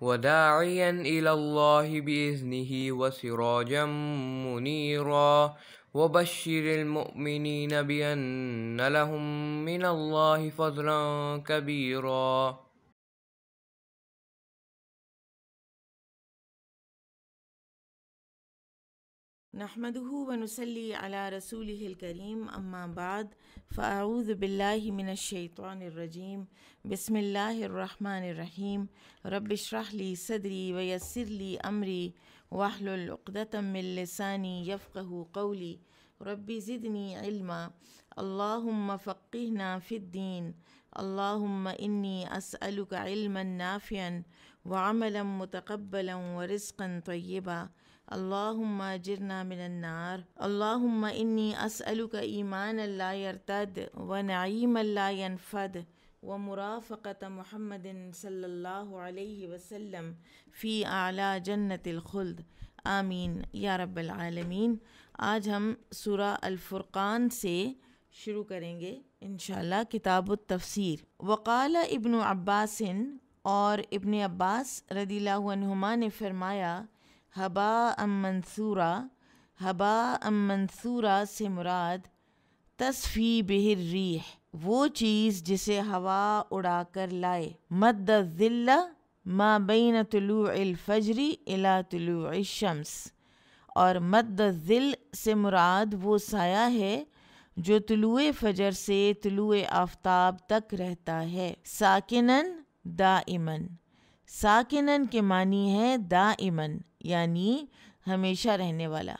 وداعيا إلى الله بإذنه وسراجا منيرا وبشر المؤمنين بأن لهم من الله فضلا كبيرا نحمده ونسلي على رسوله الكريم أما بعد فأعوذ بالله من الشيطان الرجيم بسم الله الرحمن الرحيم رب اشرح لي صدري ويسر لي أمري واحلل عقدة من لساني يفقه قولي رب زدني علما اللهم فقهنا في الدين اللهم إني أسألك علما نافعا وعملا متقبلا ورزقا طيبا अल्लाहुम्मा जिरना मिनन्नार अल्लाहुम्मा इन्नी असअलुक ईमान ला यरतद व नईम ला यनफद व मुराफ़त महमद अलैहि वसल्लम फ़ी आला जन्नतखुल्द आमीन या रब्बालमीन आज हम सुरा अलफ़ुर्क़ान से शुरू करेंगे इन किताब तफसीर वक़ाल इबन अब्बासन और इबन अब्बास रदील्हुमा ने फ़रमाया हबा अम मंसूरा हबा अम मंसूरा से मुराद तस्फी बेहर रीह वो चीज़ जिसे हवा उड़ा कर लाए मद ज़िल्ला माबैन तुलू फ़जरी अला तुलू शम्स और मद ज़िल से मुराद वो साया है जो तुलू फ़जर से तुलू आफ्ताब तक रहता है साकिनन दाइमन साकिनन के मानी है दा इमन यानी हमेशा रहने वाला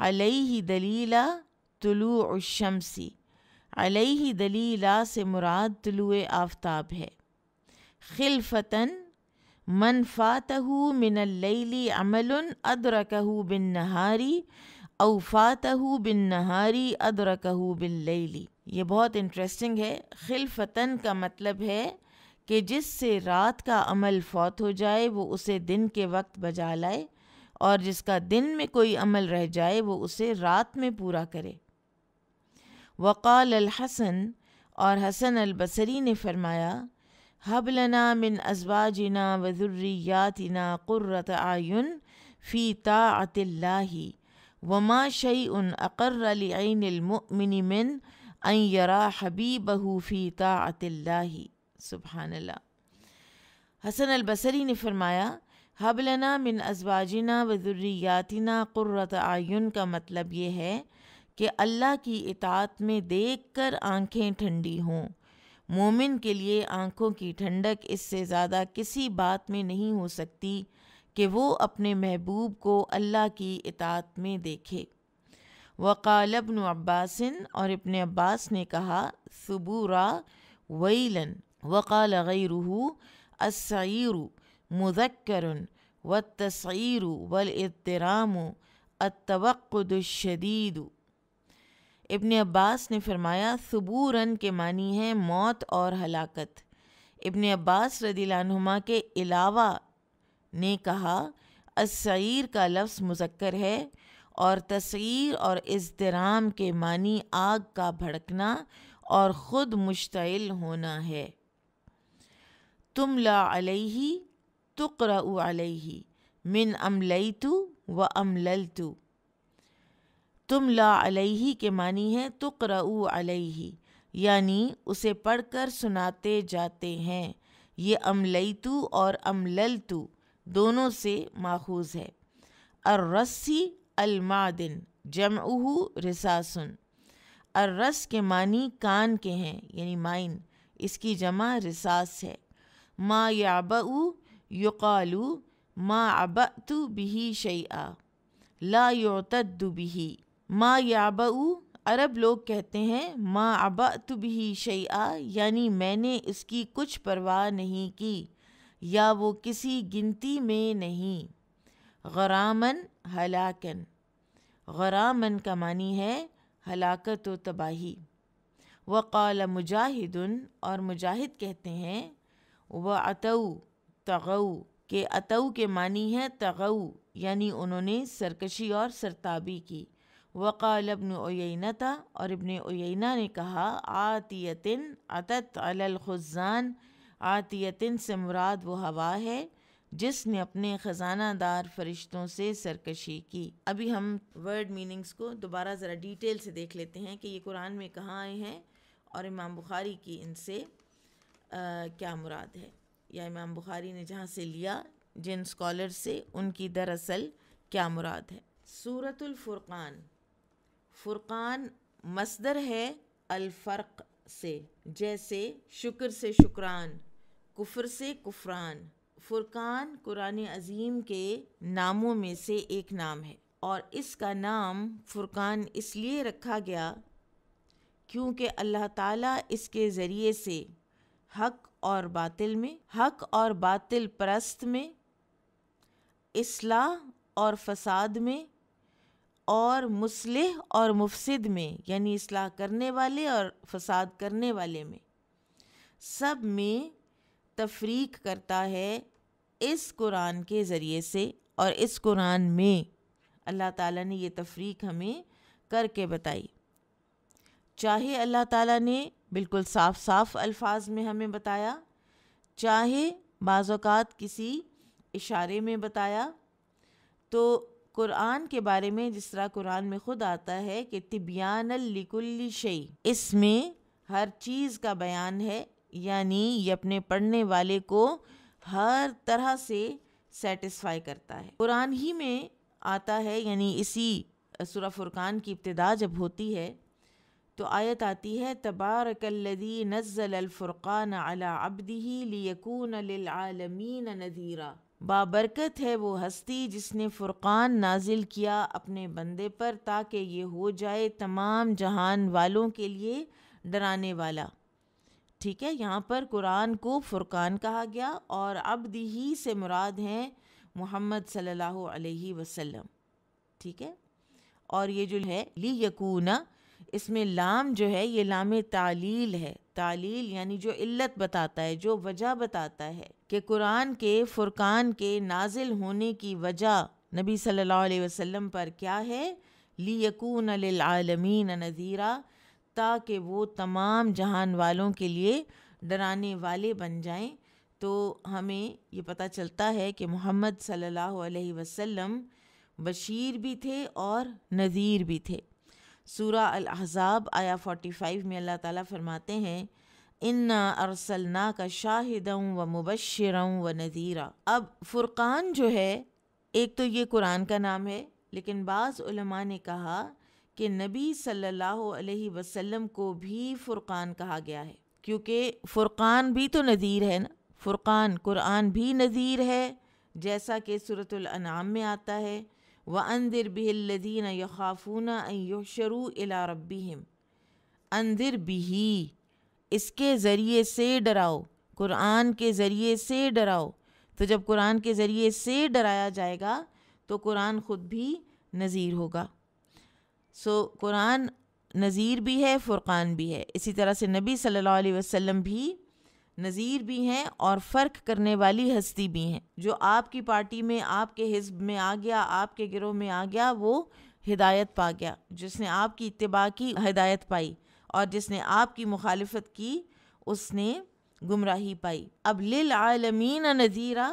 ही दलीला तुलू शमसी ही दलीला से मुराद तुलु आफ्ताब है खिलफतन मन फ़ातहु लैली अमल अदरकहु बिन नहारी अवफ़ातहु बिन नहारी अदरकहु बिन लैली ये बहुत इंटरेस्टिंग है खिलफतन का मतलब है कि जिससे रात का अमल फौत हो जाए वो उसे दिन के वक्त बजा लाए और जिसका दिन में कोई अमल रह जाए वो उसे रात में पूरा करे वक़ाल अल हसन और हसन बसरी ने फरमाया हबलना मिन अजवाजिना वजुर्रियातिना क़ुर्रत आयुन फ़ी तातिल्ला वमा शई उन अकर मिन अन यरा हबीबहू फ़ी तातिल्ला सुबहानल्ला हसन अलबसरी ने फरमाया हबलना मिन अजवाजना व ज़ुर्रियातना क़ुर्रत आयुन का मतलब ये है कि अल्लाह की इतात में देख कर आँखें ठंडी हों मोमिन के लिए आँखों की ठंडक इससे ज़्यादा किसी बात में नहीं हो सकती कि वो अपने महबूब को अल्लाह की इतात में देखे वकालबन अब्बासिन और इबन अब्बास ने कहा सबूरा वईलन वक़ाल गैरह असईर मुजक्कर व तस्र वलतराम अतवक़दशदीद इबन अब्बास ने फरमाया सबूरन के मानी है मौत और हलाकत इबन अब्बास रदीलानुमा के अलावा ने कहा असईर का लफ्ज़ मुजक्कर है और तस्वीर और इजतराम के मानी आग का भड़कना और ख़ुद मुश्तिल होना है तुम ला अलही तुकर अलही मिन अमलई तू व अमलल तू तुम ला अलही के मानी है तुकर अलही यानी उसे पढ़कर सुनाते जाते हैं ये अमलई तू और अमलल तू दोनों से माखूज है अर्रस्सी अलमादिन जमऊ रिसासुन अर्रस के मानी कान के हैं यानी माइन इसकी जमा रिसास है मा याबऊ युकालू मा अबतु बिही शैआ ला योतद बिही मा याबऊ अरब लोग कहते हैं मा अबतु बिही शैआ यानी मैंने इसकी कुछ परवाह नहीं की या वो किसी गिनती में नहीं गरामन हलाकन गरामन का मानी है हलाकत व तबाही वक़ाल मुजाहिदन और मुजाहिद कहते हैं व अतऊ तगऊ के अतऊ के मानी है तगऊ यानी उन्होंने सरकशी और सरताबी की वक़ाल ओयनता और इबन ओयना ने कहा आतियतिन अतत अलखुजान आतियतिन से मुराद वो हवा है जिसने अपने ख़जानादार फरिश्तों से सरकशी की अभी हम वर्ड मीनिंग्स को दोबारा ज़रा डिटेल से देख लेते हैं कि ये कुरान में कहाँ आए हैं और इमाम बुखारी की इनसे आ, क्या मुराद है या इमाम बुखारी ने जहाँ से लिया जिन स्कॉलर से उनकी दरअसल क्या मुराद है सूरतुल्फ़ुर्क़ान फ़ुर्क़ान मसदर है अलफ़र्क से जैसे शुक्र से शुक्रान कुफर से कुफरान फ़ुर्क़ान कुरान अज़ीम के नामों में से एक नाम है और इसका नाम फ़ुर्क़ान इसलिए रखा गया क्योंकि अल्लाह ताला इसके ज़रिए से हक और बातिल में हक और बातिल परस्त में इस्लाह और फसाद में और मुसलह और मुफसद में यानी इसलाह करने वाले और फसाद करने वाले में सब में तफरीक करता है इस कुरान के ज़रिए से और इस कुरान में अल्लाह ताला ने ये तफरीक हमें करके बताई चाहे अल्लाह ताला ने बिल्कुल साफ साफ अल्फाज में हमें बताया चाहे बाज़ात किसी इशारे में बताया तो कुरान के बारे में जिस तरह कुरान में ख़ुद आता है कि तिबियान लिकुल्ली शई इसमें हर चीज़ का बयान है यानी ये अपने पढ़ने वाले को हर तरह से सेटिस्फाई करता है कुरान ही में आता है यानी इसी सुरा फुरकान की इब्तदा जब होती है तो आयत आती है तबारकल्लदी नज़ल अलफ़ुर्क़ान अला अबदी लियकून ललमीन नदीरा बाबरकत है वो हस्ती जिसने फ़ुरक़ान नाजिल किया अपने बंदे पर ताकि ये हो जाए तमाम जहान वालों के लिए डराने वाला ठीक है यहाँ पर कुरान को फ़ुरक़ान कहा गया और अब ही से मुराद हैं मोहम्मद सल्लल्लाहु अलैहि वसल्लम ठीक है और ये जो है ली यकूना इसमें लाम जो है ये लाम तालील है तालील यानी जो इल्लत बताता है जो वजह बताता है कि कुरान के फुरकान के नाजिल होने की वजह नबी सल्लल्लाहु अलैहि वसल्लम पर क्या है लियकून आलमीन नज़ीरा ताकि वो तमाम जहान वालों के लिए डराने वाले बन जाएं तो हमें ये पता चलता है कि मोहम्मद सल्लल्लाहु अलैहि वसल्लम बशीर भी थे और नज़ीर भी थे सूरा अल-अहज़ाब आया फ़ाइव में अल्लाह ताला फरमाते हैं इन्ना अरसलना का शाहिद व मुबशरम व नज़ीरा अब फुरक़ान जो है एक तो ये कुरान का नाम है लेकिन बाज़ ने कहा कि नबी सल्लल्लाहु अलैहि वसल्लम को भी फ़ुरक़ान कहा गया है क्योंकि फ़ुरक़ान भी तो नज़ीर है ना फ़ुरक़ान कुरान भी नज़ीर है जैसा कि सूरतुल अनाम में आता है व अंदिर बिल्लिन यखाफून शरू अला रबीम अंदिर बिही इसके ज़रिए से डराओ कुरान के ज़रिए से डराओ तो जब कुरान के ज़रिए से डराया जाएगा तो कुरान ख़ुद भी नज़ीर होगा सो कुरान नज़ीर भी है फ़ुरक़ान भी है इसी तरह से नबी सल्लल्लाहु अलैहि वसल्लम भी नज़ीर भी हैं और फ़र्क करने वाली हस्ती भी हैं जो आपकी पार्टी में आपके हिस्ब में आ गया आपके गिरोह में आ गया वो हिदायत पा गया जिसने आपकी इतबा की हिदायत पाई और जिसने आपकी मुखालफत की उसने गुमराही पाई अब लिल आलमीन नज़ीरा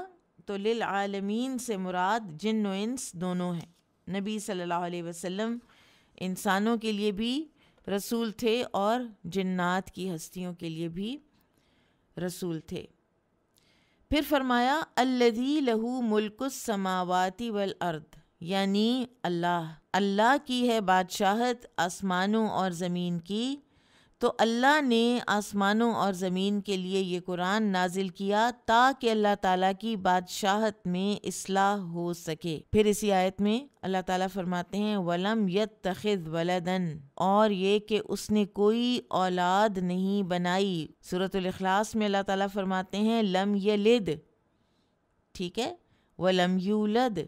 तो लिल आलमीन से मुराद जिन इंस दोनों हैं नबी सल्लल्लाहु अलैहि वसल्लम इंसानों के लिए भी रसूल थे और जिन्नात की हस्तियों के लिए भी रसूल थे फिर फरमाया अल्लदी लहू मुल्क समावाती वल अर्द यानी अल्लाह अल्लाह की है बादशाहत आसमानों और ज़मीन की तो अल्लाह ने आसमानों और ज़मीन के लिए ये कुरान नाजिल किया ताकि अल्लाह ताला की बादशाहत में असलाह हो सके फिर इसी आयत में अल्लाह ताला फरमाते हैं वलम यत तखिद वलदन और ये कि उसने कोई औलाद नहीं बनाई सूरतलखलास में अल्लाह ताला फरमाते हैं लम यलिद ठीक है वलम यूलद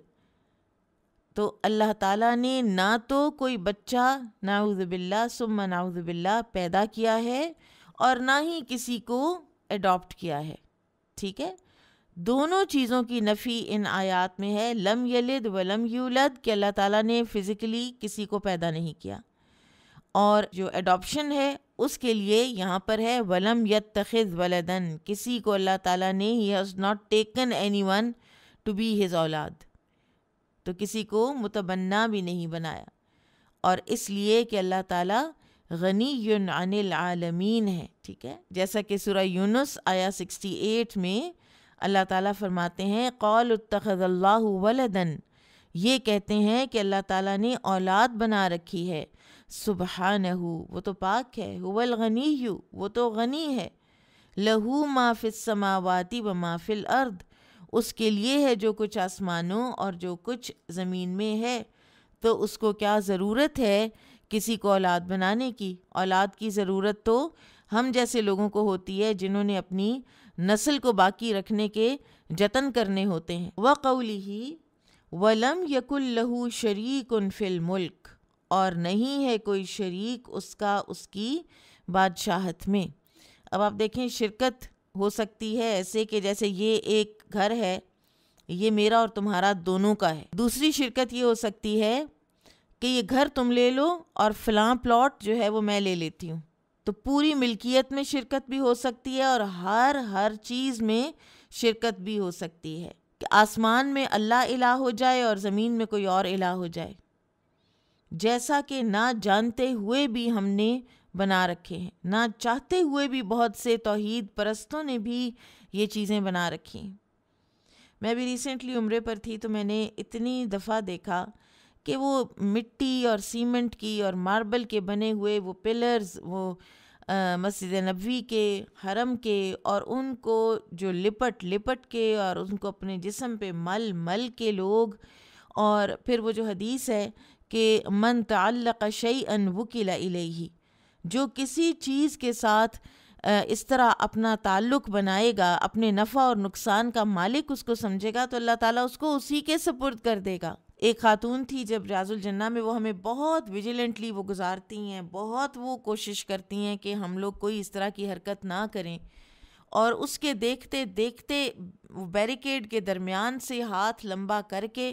तो अल्लाह ताला ने ना तो कोई बच्चा नाउज़बिल्ला सुम नाउज़बिल्ला पैदा किया है और ना ही किसी को एडॉप्ट किया है ठीक है दोनों चीज़ों की नफ़ी इन आयात में है लम यलिद व लम यूलद कि अल्लाह ताला ने फ़िज़िकली किसी को पैदा नहीं किया और जो एडॉप्शन है उसके लिए यहाँ पर है वलम यत तखिज़ वलदन किसी को अल्लाह ताला ने ही has not taken anyone to be his औलाद तो किसी को मुतबन्ना भी नहीं बनाया और इसलिए कि अल्लाह ताला गनी अनिल आलमीन है ठीक है जैसा कि सुरा यूनुस आया 68 में अल्लाह ताला फरमाते हैं कौल तखल्लाह वलदन ये कहते हैं कि अल्लाह ताला ने औलाद बना रखी है सुबह नहू वो तो पाक है हुवल गनी वो तो गनी है लहू माफिल समावाती व माफिल अर्द उसके लिए है जो कुछ आसमानों और जो कुछ ज़मीन में है तो उसको क्या ज़रूरत है किसी को औलाद बनाने की औलाद की ज़रूरत तो हम जैसे लोगों को होती है जिन्होंने अपनी नस्ल को बाकी रखने के जतन करने होते हैं व कौली ही वलम यकुल्लहू शरीक फिल मुल्क और नहीं है कोई शरीक उसका उसकी बादशाहत में अब आप देखें शिरकत हो सकती है ऐसे कि जैसे ये एक घर है ये मेरा और तुम्हारा दोनों का है दूसरी शिरकत ये हो सकती है कि ये घर तुम ले लो और फलां प्लॉट जो है वो मैं ले लेती हूँ तो पूरी मिल्कियत में शिरकत भी हो सकती है और हर हर चीज़ में शिरकत भी हो सकती है कि आसमान में अल्लाह इला हो जाए और ज़मीन में कोई और इला हो जाए जैसा कि ना जानते हुए भी हमने बना रखे हैं ना चाहते हुए भी बहुत से तोहद परस्तों ने भी ये चीज़ें बना रखी हैं मैं भी रिसेंटली उम्र पर थी तो मैंने इतनी दफ़ा देखा कि वो मिट्टी और सीमेंट की और मार्बल के बने हुए वो पिलर्स वो मस्जिद नबी के हरम के और उनको जो लिपट लिपट के और उनको अपने जिसम पे मल मल के लोग और फिर वो जो हदीस है कि मन तल्ल शई अन वकीला ही जो किसी चीज़ के साथ इस तरह अपना ताल्लुक बनाएगा अपने नफ़ा और नुकसान का मालिक उसको समझेगा तो अल्लाह ताला उसको उसी के सपुर्द कर देगा एक खातून थी जब राजुल जन्ना में वो हमें बहुत विजिलेंटली वो गुजारती हैं बहुत वो कोशिश करती हैं कि हम लोग कोई इस तरह की हरकत ना करें और उसके देखते देखते बैरिकेड के दरमियान से हाथ लंबा करके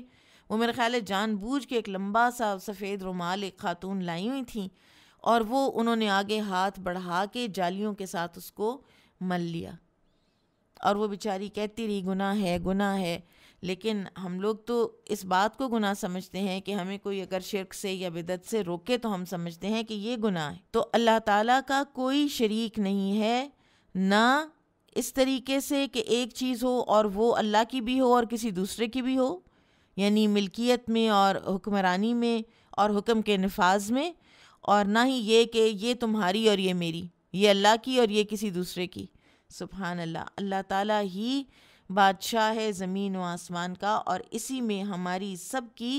वो मेरे ख्याल जानबूझ के एक लंबा सा सफ़ेद रुमाल एक खातून लाई हुई थी और वो उन्होंने आगे हाथ बढ़ा के जालियों के साथ उसको मल लिया और वो बेचारी कहती रही गुनाह है गुनाह है लेकिन हम लोग तो इस बात को गुनाह समझते हैं कि हमें कोई अगर शिरक से या बिदत से रोके तो हम समझते हैं कि ये गुनाह है तो अल्लाह ताला का कोई शरीक नहीं है ना इस तरीके से कि एक चीज़ हो और वो अल्लाह की भी हो और किसी दूसरे की भी हो यानी मिल्कियत में और हुक्मरानी में और हुक्म के नफाज में और ना ही ये कि ये तुम्हारी और ये मेरी ये अल्लाह की और ये किसी दूसरे की सुबहान अल्लाह अल्लाह ताला ही बादशाह है ज़मीन व आसमान का और इसी में हमारी सब की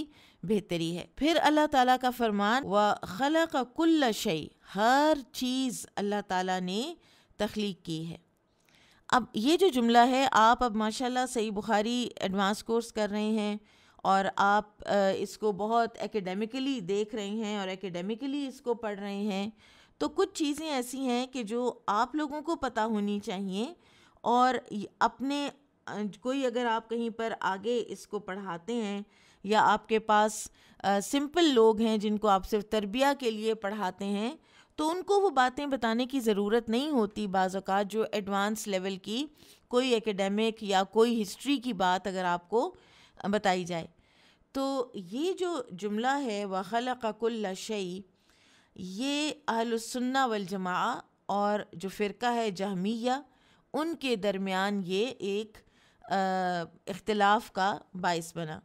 बेहतरी है फिर अल्लाह ताला का फरमान व खला का कुल्ल शई हर चीज़ अल्लाह ताला ने तख्लीक की है अब ये जो जुमला है आप अब माशाल्लाह सही बुखारी एडवांस कोर्स कर रहे हैं और आप इसको बहुत एकेडमिकली देख रहे हैं और एकेडमिकली इसको पढ़ रहे हैं तो कुछ चीज़ें ऐसी हैं कि जो आप लोगों को पता होनी चाहिए और अपने कोई अगर आप कहीं पर आगे इसको पढ़ाते हैं या आपके पास सिंपल लोग हैं जिनको आप सिर्फ तरबिया के लिए पढ़ाते हैं तो उनको वो बातें बताने की ज़रूरत नहीं होती बाज़ात जो एडवांस लेवल की कोई एकेडमिक या कोई हिस्ट्री की बात अगर आपको बताई जाए तो ये जो जुमला है व खलकुल्ल शई ये अहलसन्ना वलजमा और जो फ़िरका है जहमिया उनके दरमियान ये एक इख्तलाफ का बायस बना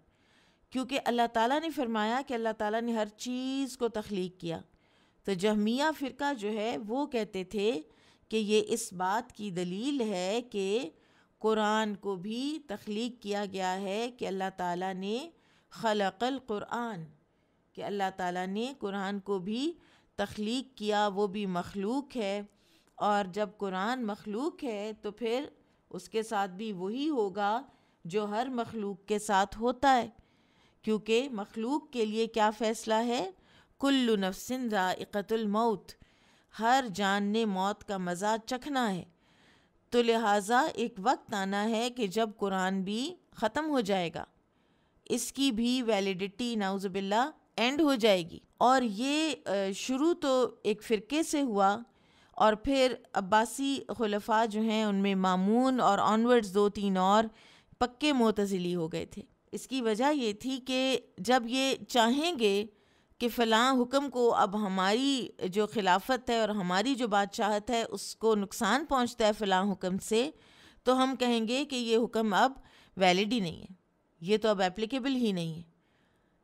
क्योंकि अल्लाह ताला ने फरमाया कि अल्लाह ताला ने हर चीज़ को तख्लीक किया तो जहमिया फ़िरका जो है वो कहते थे कि ये इस बात की दलील है कि कुरान को भी तख्लीक किया गया है कि अल्लाह ताला ने खलकल कुरान कि अल्लाह ताला ने कुरान को भी तख्लीक किया वो भी मखलूक है और जब कुरान मखलूक है तो फिर उसके साथ भी वही होगा जो हर मखलूक के साथ होता है क्योंकि मखलूक के लिए क्या फ़ैसला है कुल्लु नफसिन मौत हर जान ने मौत का मज़ा चखना है तो लिहाजा एक वक्त आना है कि जब कुरान भी ख़त्म हो जाएगा इसकी भी वैलिडिटी नाउज़बिल्ला एंड हो जाएगी और ये शुरू तो एक फ़िरके से हुआ और फिर अब्बासी खलफा जो हैं उनमें मामून और ऑनवर्ड्स दो तीन और पक्के मोतज़िली हो गए थे इसकी वजह ये थी कि जब ये चाहेंगे कि फ़लाँ हुक्म को अब हमारी जो खिलाफत है और हमारी जो बादशाहत है उसको नुकसान पहुंचता है फ़लाँ हुक्म से तो हम कहेंगे कि ये हुक्म अब वैलिड ही नहीं है ये तो अब एप्लीकेबल ही नहीं है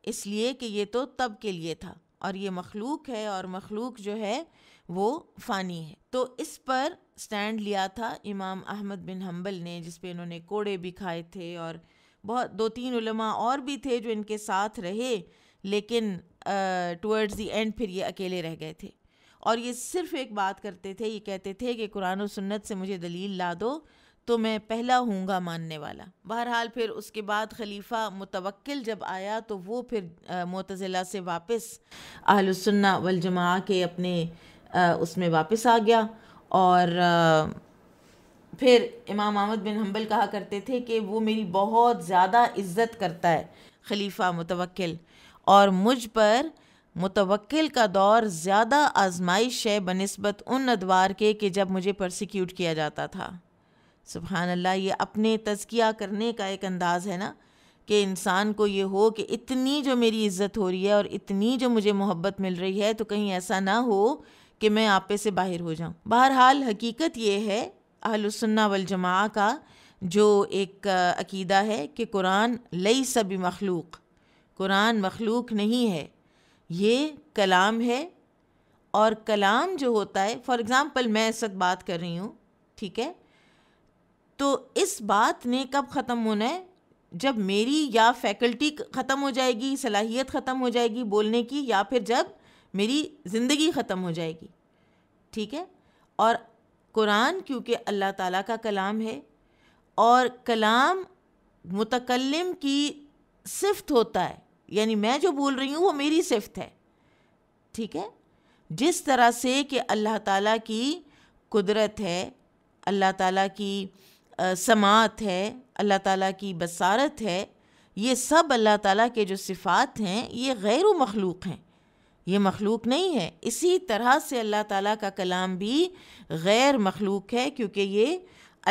इसलिए कि ये तो तब के लिए था और ये मखलूक है और मखलूक जो है वो फ़ानी है तो इस पर स्टैंड लिया था इमाम अहमद बिन हम्बल ने जिस इन्होंने कोड़े भी खाए थे और बहुत दो तीन उलमा और भी थे जो इनके साथ रहे लेकिन टूवर्ड्स दी एंड फिर ये अकेले रह गए थे और ये सिर्फ एक बात करते थे ये कहते थे कि कुरान और सुन्नत से मुझे दलील ला दो तो मैं पहला हूँगा मानने वाला बहरहाल फिर उसके बाद खलीफा मुतवक्ल जब आया तो वो फिर मोतज़िला से वापस आहलसन्ना वलजमा के अपने आ, उसमें वापस आ गया और आ, फिर इमाम अहमद बिन हम्बल कहा करते थे कि वो मेरी बहुत ज़्यादा इज़्ज़त करता है खलीफा मुतवक्ल और मुझ पर मुतवक्ल का दौर ज़्यादा आजमाइश है बनस्बत उन अदवार के कि जब मुझे प्रोसिक्यूट किया जाता था सुबहान अल्लाह ये अपने तजकिया करने का एक अंदाज़ है ना कि इंसान को ये हो कि इतनी जो मेरी इज़्ज़त हो रही है और इतनी जो मुझे मोहब्बत मिल रही है तो कहीं ऐसा ना हो कि मैं आपे से बाहर हो जाऊँ बहरहाल हकीकत ये है अहलसन्ना वलजमा का जो एक अकीदा है कि कुरान लई सभी मखलूक़ कुरान मखलूक नहीं है ये कलाम है और कलाम जो होता है फॉर एग्ज़ाम्पल मैं इस वक्त बात कर रही हूँ ठीक है तो इस बात ने कब ख़त्म होना है जब मेरी या फैकल्टी ख़त्म हो जाएगी सलाहियत ख़त्म हो जाएगी बोलने की या फिर जब मेरी ज़िंदगी ख़त्म हो जाएगी ठीक है और कुरान क्योंकि अल्लाह ताला का कलाम है और कलाम मुतकलम की सिफ्त होता है यानी मैं जो बोल रही हूँ वो मेरी सिफत है ठीक है जिस तरह से कि अल्लाह ताला की कुदरत है अल्लाह ताला की समात है अल्लाह ताला की बसारत है ये सब अल्लाह ताला के जो सिफ़ात हैं ये गैर मखलूक हैं ये मखलूक नहीं है इसी तरह से अल्लाह ताला का कलाम भी गैर मखलूक है क्योंकि ये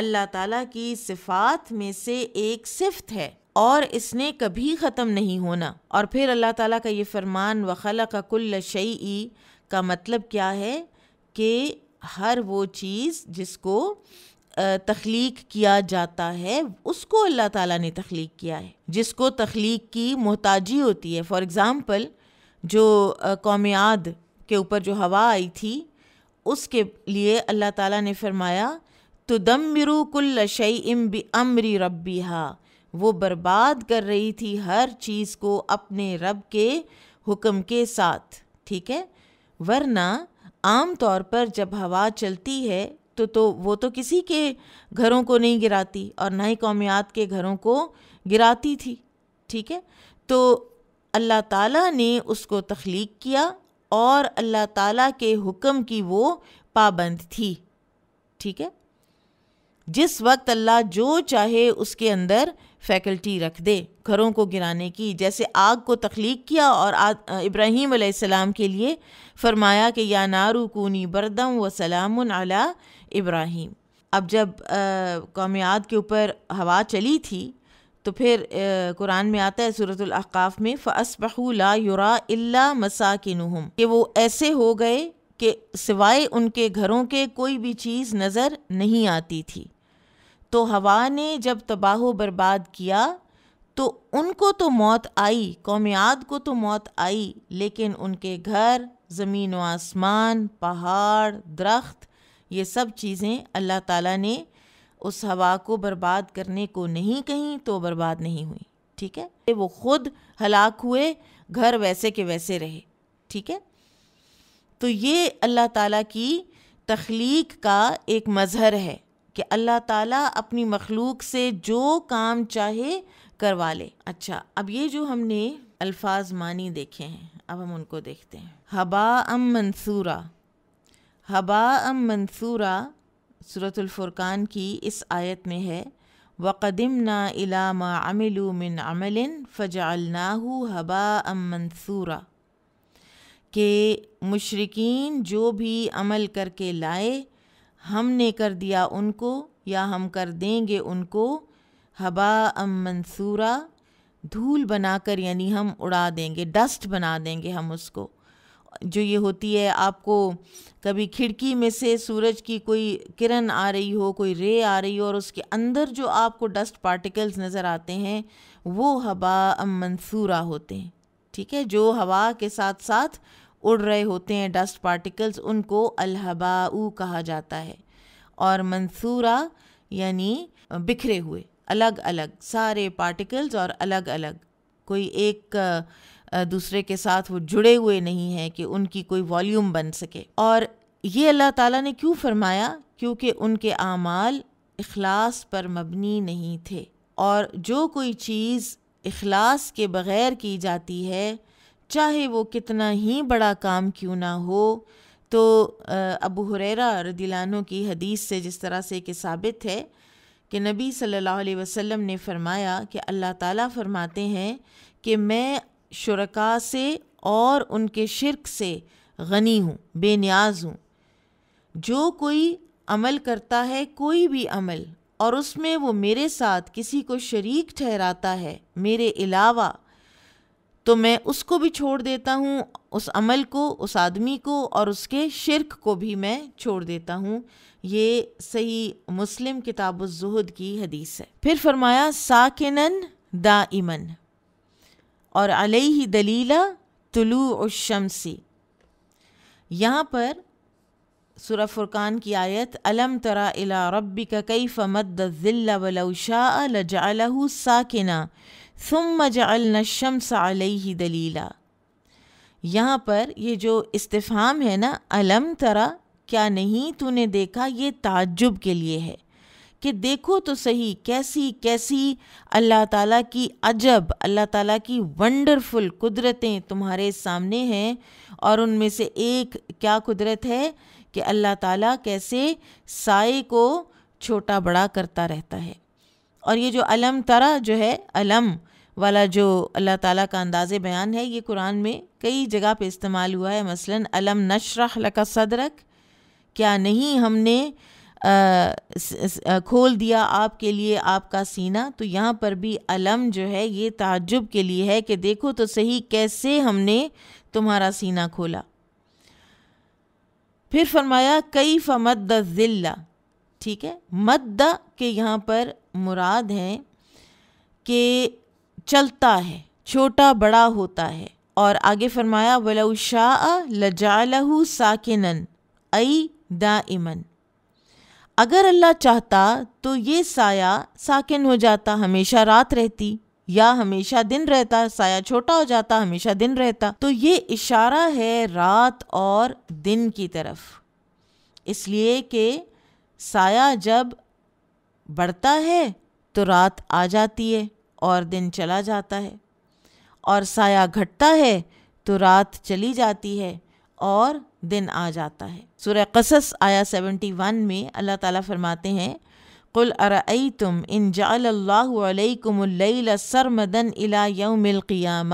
अल्लाह ताला की सिफ़ात में से एक सिफत है और इसने कभी ख़त्म नहीं होना और फिर अल्लाह ताला का ये फरमान ख़ल का कुल्ल शई का मतलब क्या है कि हर वो चीज़ जिसको तख्लीक किया जाता है उसको अल्लाह ताला ने तख्लीक किया है जिसको तख्लीक की मोहताजी होती है फॉर एग्ज़ाम्पल जो कौमियाद के ऊपर जो हवा आई थी उसके लिए अल्लाह ताला ने फरमाया तो दम मिरू कुल्ल शई इम बी अमरी रबी हा वो बर्बाद कर रही थी हर चीज़ को अपने रब के हुक्म के साथ ठीक है वरना आम तौर पर जब हवा चलती है तो तो वो तो किसी के घरों को नहीं गिराती और ना ही कौमियात के घरों को गिराती थी ठीक है तो अल्लाह ताला ने उसको तख्लीक किया और अल्लाह ताला के हुक्म की वो पाबंद थी ठीक है जिस वक्त अल्लाह जो चाहे उसके अंदर फैकल्टी रख दे घरों को गिराने की जैसे आग को तख्लीक किया और आ, इब्राहीम के लिए फरमाया कि या नारू कूनी बरदम व सलाम अला इब्राहीम अब जब कौमियात के ऊपर हवा चली थी तो फिर कुरान में आता है सूरतलहकाफ़ में फ़सबहू ला युरा इल्ला मसाकिनुहम कि वो ऐसे हो गए कि सिवाय उनके घरों के कोई भी चीज़ नज़र नहीं आती थी तो हवा ने जब तबाह बर्बाद किया तो उनको तो मौत आई कौमियात को तो मौत आई लेकिन उनके घर ज़मीन व आसमान पहाड़ दरख्त ये सब चीज़ें अल्लाह ताला ने उस हवा को बर्बाद करने को नहीं कहीं तो बर्बाद नहीं हुई ठीक है वो खुद हलाक हुए घर वैसे के वैसे रहे ठीक है तो ये अल्लाह ताला की तख्लीक का एक मज़हर है कि अल्लाह ताला अपनी मखलूक से जो काम चाहे करवा ले अच्छा अब ये जो हमने अल्फाज मानी देखे हैं अब हम उनको देखते हैं हबा अम मंसूरा हबा अम मंसूरा सूरतुल्फुरकान की इस आयत में है वक़दम ना इलामा अमिलु मिन अमलिन नाहू हबा अम मंसूरा के मशरकिन जो भी अमल करके लाए हमने कर दिया उनको या हम कर देंगे उनको हबा अम मंसूरा धूल बनाकर यानी हम उड़ा देंगे डस्ट बना देंगे हम उसको जो ये होती है आपको कभी खिड़की में से सूरज की कोई किरण आ रही हो कोई रे आ रही हो और उसके अंदर जो आपको डस्ट पार्टिकल्स नज़र आते हैं वो हवा मंसूरा होते हैं ठीक है जो हवा के साथ साथ उड़ रहे होते हैं डस्ट पार्टिकल्स उनको अलहबाऊ कहा जाता है और मंसूरा यानी बिखरे हुए अलग अलग सारे पार्टिकल्स और अलग अलग कोई एक दूसरे के साथ वो जुड़े हुए नहीं हैं कि उनकी कोई वॉल्यूम बन सके और ये अल्लाह ताला ने क्यों फरमाया क्योंकि उनके आमाल इखलास पर मबनी नहीं थे और जो कोई चीज़ इखलास के बग़ैर की जाती है चाहे वो कितना ही बड़ा काम क्यों ना हो तो अबू हुरैरा रदिलानों की हदीस से जिस तरह से कि साबित है कि नबी सल्लल्लाहु अलैहि वसल्लम ने फरमाया कि अल्लाह ताला फरमाते हैं कि मैं शुरका से और उनके शिरक से गनी हूँ बेनियाज हूँ जो कोई अमल करता है कोई भी अमल और उसमें वो मेरे साथ किसी को शरीक ठहराता है मेरे अलावा तो मैं उसको भी छोड़ देता हूँ उस अमल को उस आदमी को और उसके शिरक को भी मैं छोड़ देता हूँ ये सही मुस्लिम किताब जहद की हदीस है फिर फरमाया दा इमन और ही दलीला तुलू शमसी यहाँ पर सुर फुरकान की आयत अलम तरा इला रबी का कई फ़मद ज़िल्ला वलौशा लजालहू साकिना ثم जअलना शम्स अलैहि दलीला यहाँ पर ये जो इस्तेफाम है ना अलम तरा क्या नहीं तूने देखा ये ताज्जुब के लिए है कि देखो तो सही कैसी कैसी अल्लाह ताला की अजब अल्लाह ताला की वंडरफुल कुदरतें तुम्हारे सामने हैं और उनमें से एक क्या कुदरत है कि अल्लाह ताला कैसे साए को छोटा बड़ा करता रहता है और ये जो अलम तरा जो है अलम वाला जो अल्लाह ताला का अंदाज बयान है ये कुरान में कई जगह पे इस्तेमाल हुआ है मसलन अलम नशरह लका सदरक क्या नहीं हमने आ, खोल दिया आपके लिए आपका सीना तो यहाँ पर भी अलम जो है ये ताज्जुब के लिए है कि देखो तो सही कैसे हमने तुम्हारा सीना खोला फिर फरमाया कई फमद ज़िल्ला ठीक है मद्दा के यहाँ पर मुराद हैं कि चलता है छोटा बड़ा होता है और आगे फरमाया वलौशाह लजालहू ई दा इमन अगर अल्लाह चाहता तो ये साया साकिन हो जाता हमेशा रात रहती या हमेशा दिन रहता साया छोटा हो जाता हमेशा दिन रहता तो ये इशारा है रात और दिन की तरफ इसलिए कि साया जब बढ़ता है तो रात आ जाती है और दिन चला जाता है और साया घटता है तो रात चली जाती है और दिन आ जाता है सूर्य कसस आया सेवेंटी वन में अल्लाह ताला फरमाते हैं कुल अरई तुम इन जाल्लाकुमल सरमदन इला यौमिलक़ियाम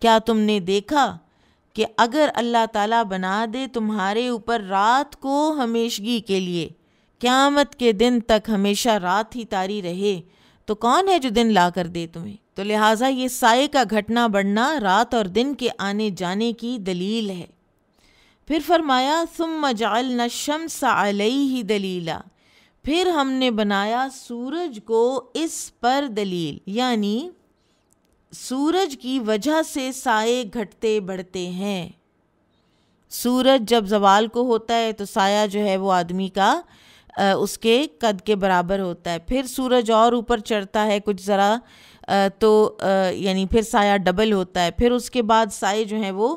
क्या तुमने देखा कि अगर अल्लाह ताला बना दे तुम्हारे ऊपर रात को हमेशगी के लिए क़्यामत के दिन तक हमेशा रात ही तारी रहे तो कौन है जो दिन ला कर दे तुम्हें तो लिहाजा ये साय का घटना बढ़ना रात और दिन के आने जाने की दलील है फिर फरमाया सुम मजाल न अलई ही दलीला फिर हमने बनाया सूरज को इस पर दलील यानी सूरज की वजह से साए घटते बढ़ते हैं सूरज जब जवाल को होता है तो साया जो है वो आदमी का उसके कद के बराबर होता है फिर सूरज और ऊपर चढ़ता है कुछ ज़रा तो यानी फिर साया डबल होता है फिर उसके बाद साए जो हैं वो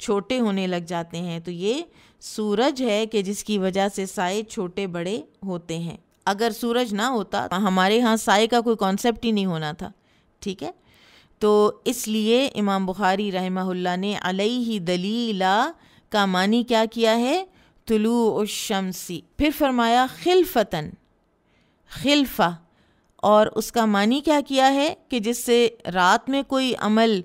छोटे होने लग जाते हैं तो ये सूरज है कि जिसकी वजह से साए छोटे बड़े होते हैं अगर सूरज ना होता तो हमारे यहाँ साए का कोई कॉन्सेप्ट ही नहीं होना था ठीक है तो इसलिए इमाम बुखारी रहमहुल्ला ने अलई ही दलीला का मानी क्या किया है तलु शमसी फिर फरमाया खिलफतन खिल्फ़ा और उसका मानी क्या किया है कि जिससे रात में कोई अमल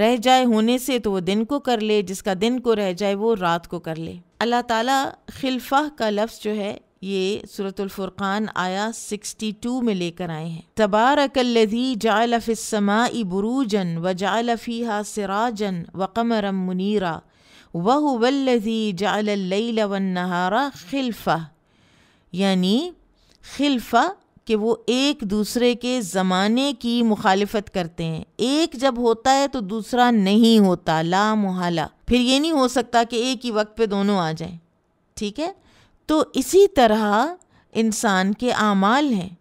रह जाए होने से तो वो दिन को कर ले जिसका दिन को रह जाए वो रात को कर ले अल्लाह ताला खिल्फ़ा का लफ्ज़ जो है ये सूरतुल्फ़ुरक़ान आया सिक्सटी टू में लेकर आए हैं तबारकल्लि जालफ़िसमाई बुरूजन व जालफ़ी हा सिराजन व कमरम मुनीरा वह वल्लजी जाल वहारा खिल्फ़ा यानी खिल्फ़ा कि वो एक दूसरे के ज़माने की मुखालफत करते हैं एक जब होता है तो दूसरा नहीं होता ला मुहाला फिर ये नहीं हो सकता कि एक ही वक्त पे दोनों आ जाएं ठीक है तो इसी तरह इंसान के आमाल हैं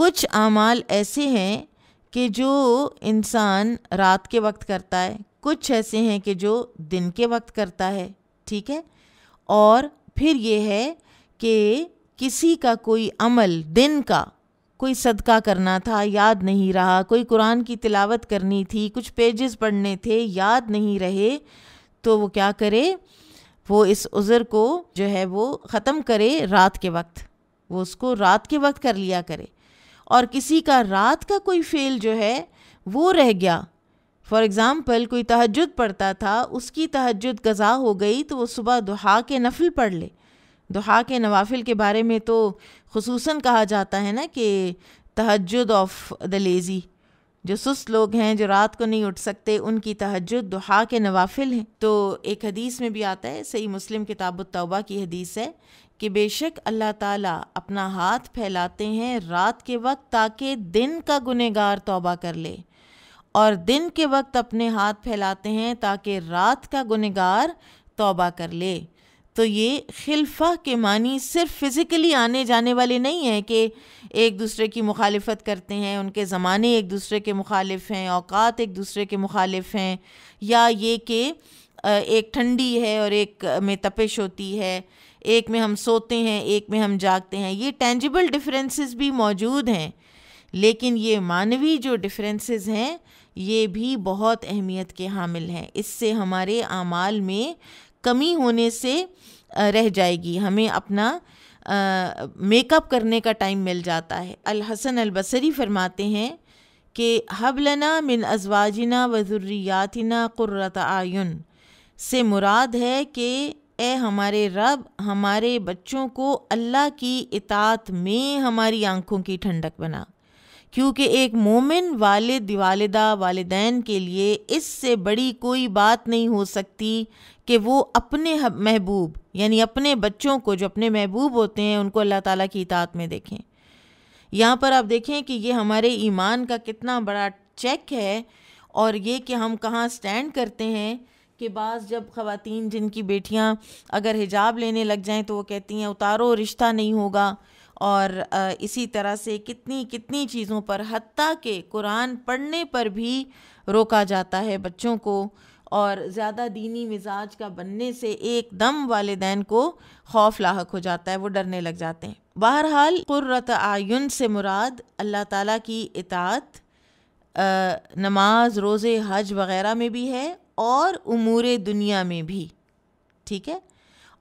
कुछ आमाल ऐसे हैं कि जो इंसान रात के वक्त करता है कुछ ऐसे हैं कि जो दिन के वक्त करता है ठीक है और फिर ये है कि किसी का कोई अमल दिन का कोई सदका करना था याद नहीं रहा कोई कुरान की तिलावत करनी थी कुछ पेजेस पढ़ने थे याद नहीं रहे तो वो क्या करे वो इस उज़र को जो है वो ख़त्म करे रात के वक्त वो उसको रात के वक्त कर लिया करे और किसी का रात का कोई फेल जो है वो रह गया फॉर एग्ज़ाम्पल कोई तहजद पढ़ता था उसकी तहजद गज़ा हो गई तो वो सुबह दुहा के नफिल पढ़ ले दुहा के नवाफिल के बारे में तो खसूस कहा जाता है ना कि तहजद ऑफ द लेज़ी जो सुस्त लोग हैं जो रात को नहीं उठ सकते उनकी तहजद दुहा के नवाफिल हैं तो एक हदीस में भी आता है सही मुस्लिम किताब तौबा की हदीस है कि बेशक अल्लाह ताला अपना हाथ फैलाते हैं रात के वक्त ताकि दिन का गुनहगार तौबा कर ले और दिन के वक्त अपने हाथ फैलाते हैं ताकि रात का गुनहगार तौबा कर ले तो ये खिलफा के मानी सिर्फ फिज़िकली आने जाने वाले नहीं हैं कि एक दूसरे की मुखालफत करते हैं उनके ज़माने एक दूसरे के मुखालिफ हैं औकात एक दूसरे के मुखालिफ हैं या ये कि एक ठंडी है और एक में तपिश होती है एक में हम सोते हैं एक में हम जागते हैं ये टेंजिबल डिफरेंसेस भी मौजूद हैं लेकिन ये मानवी जो डिफरेंसेस हैं ये भी बहुत अहमियत के हामिल हैं इससे हमारे आमाल में कमी होने से रह जाएगी हमें अपना मेकअप करने का टाइम मिल जाता है अल हसन अल बसरी फरमाते हैं कि हबलना मिन अजवाजना वज़ुर्रियातना क़ुर्रत आयुन से मुराद है कि ए हमारे रब हमारे बच्चों को अल्लाह की इतात में हमारी आँखों की ठंडक बना क्योंकि एक मोमिन वालिद वालदा वालदेन के लिए इससे बड़ी कोई बात नहीं हो सकती कि वो अपने महबूब यानी अपने बच्चों को जो अपने महबूब होते हैं उनको अल्लाह ताला की इतात में देखें यहाँ पर आप देखें कि ये हमारे ईमान का कितना बड़ा चेक है और ये कि हम कहाँ स्टैंड करते हैं कि बाज़ जब ख़वातीन जिनकी बेटियाँ अगर हिजाब लेने लग जाएँ तो वो कहती हैं उतारो रिश्ता नहीं होगा और इसी तरह से कितनी कितनी चीज़ों पर हती के कुरान पढ़ने पर भी रोका जाता है बच्चों को और ज़्यादा दीनी मिजाज का बनने से एकदम वालदान को खौफ लाक हो जाता है वो डरने लग जाते हैं बहरहाल क़ुर्रत आयुन से मुराद अल्लाह ताला की इतात नमाज रोज़े हज वग़ैरह में भी है और उमूर दुनिया में भी ठीक है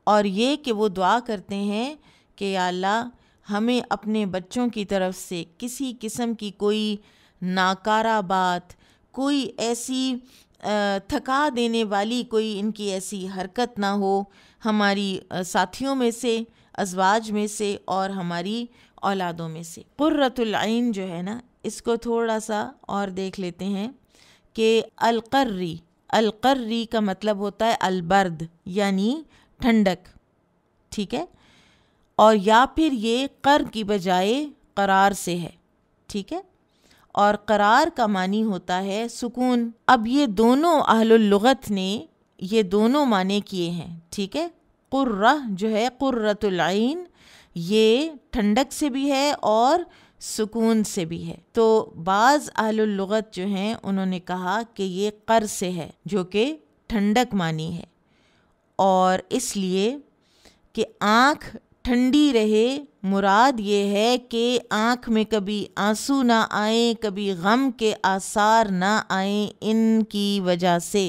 और ये कि वो दुआ करते हैं कि अल्लाह हमें अपने बच्चों की तरफ से किसी किस्म की कोई नाकारा बात कोई ऐसी थका देने वाली कोई इनकी ऐसी हरकत ना हो हमारी साथियों में से अजवाज में से और हमारी औलादों में से क़ुर्रतुल्न जो है ना इसको थोड़ा सा और देख लेते हैं कि अलकर्री अलकर्री का मतलब होता है अलबर्द यानी ठंडक ठीक है और या फिर ये कर की बजाय करार से है ठीक है और करार का मानी होता है सुकून अब ये दोनों अहलुल्लुगत ने ये दोनों माने किए हैं ठीक है कुर्रा जो है कुर्रतुल्आइन ये ठंडक से भी है और सुकून से भी है तो बाज़ अहलुल्लुगत जो हैं उन्होंने कहा कि ये कर से है जो कि ठंडक मानी है और इसलिए कि आँख ठंडी रहे मुराद ये है कि आँख में कभी आंसू ना आए कभी गम के आसार ना आए इनकी वजह से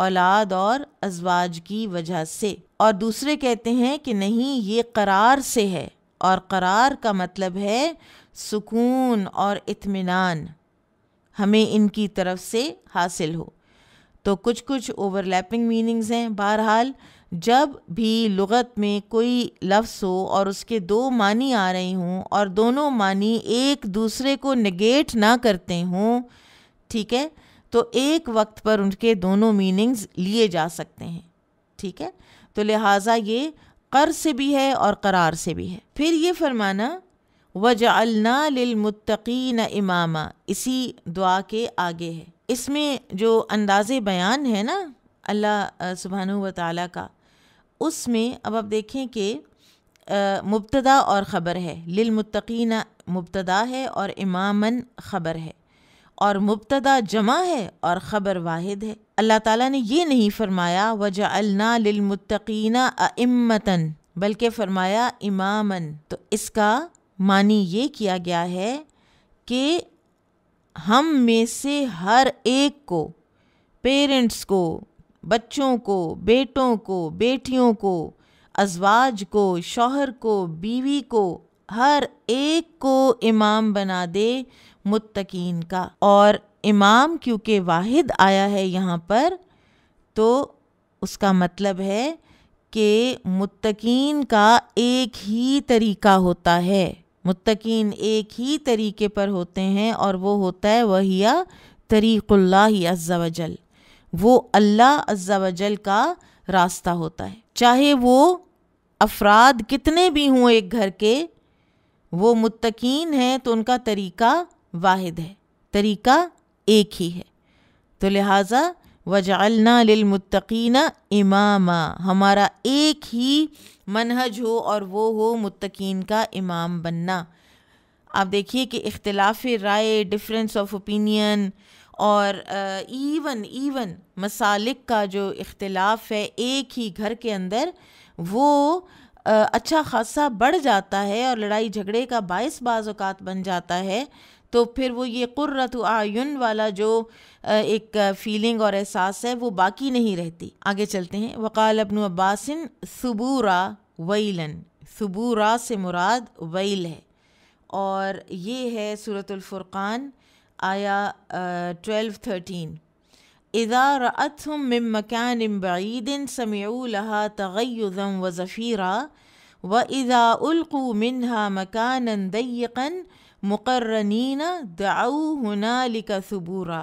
औलाद और अजवाज की वजह से और दूसरे कहते हैं कि नहीं ये करार से है और करार का मतलब है सुकून और इत्मीनान हमें इनकी तरफ से हासिल हो तो कुछ कुछ ओवरलैपिंग मीनिंग्स हैं बहरहाल जब भी लगत में कोई लफ्स हो और उसके दो मानी आ रही हों और दोनों मानी एक दूसरे को नेगेट ना करते हों ठीक है तो एक वक्त पर उनके दोनों मीनिंग्स लिए जा सकते हैं ठीक है तो लिहाजा ये कर से भी है और करार से भी है फिर ये फरमाना वजालना लिलमुत्तकीन इमामा इसी दुआ के आगे है इसमें जो अंदाज़ बयान है ना अल्लाह सुबहान व ताली का उसमें अब आप देखें कि मुबतदा और ख़बर है लिलमुतकीन मुबतदा है और इमामन ख़बर है और मुबतदा जमा है और ख़बर वाहिद है अल्लाह ताला ने ये नहीं फ़रमाया वजा अलना लिलमुतकीन अम्मतन बल्कि फ़रमाया इमामन तो इसका मानी ये किया गया है कि हम में से हर एक को पेरेंट्स को बच्चों को बेटों को बेटियों को अजवाज को शौहर को बीवी को हर एक को इमाम बना दे मुत्तकीन का और इमाम क्योंकि वाहिद आया है यहाँ पर तो उसका मतलब है कि मुत्तकीन का एक ही तरीका होता है मुत्तकीन एक ही तरीके पर होते हैं और वो होता है वहिया तरीक़ुल्ला अज्जा वजल वो अल्लाह अज्जावजल का रास्ता होता है चाहे वो अफराद कितने भी हों एक घर के वो मुतकीन हैं तो उनका तरीका वाहिद है तरीका एक ही है तो लिहाजा वजालना लिलमुतकीन इमामा हमारा एक ही मनहज हो और वो हो मुतकीन का इमाम बनना आप देखिए कि इख्तलाफ राय डिफरेंस ऑफ ओपिनियन और इवन इवन मसालिक का जो इख्तलाफ है एक ही घर के अंदर वो आ, अच्छा खासा बढ़ जाता है और लड़ाई झगड़े का बायस बाज़ात बन जाता है तो फिर वो ये कुर्रत आयुन वाला जो एक फीलिंग और एहसास है वो बाकी नहीं रहती आगे चलते हैं वकाल अबन अब्बासिन सबूरा वैलन सबूरा से मुराद वैल है और ये है सूरतुल्फ़ुर्क़ान आया ट्वेल्व थर्टीन इज़ा रतम मम मकान बईदिन समीलहा तगैज़म व ज़फ़ीरा व इज़ा उल्कू मिनहा मकान दैकन मुकर्रनीना दाऊ लिका सबूरा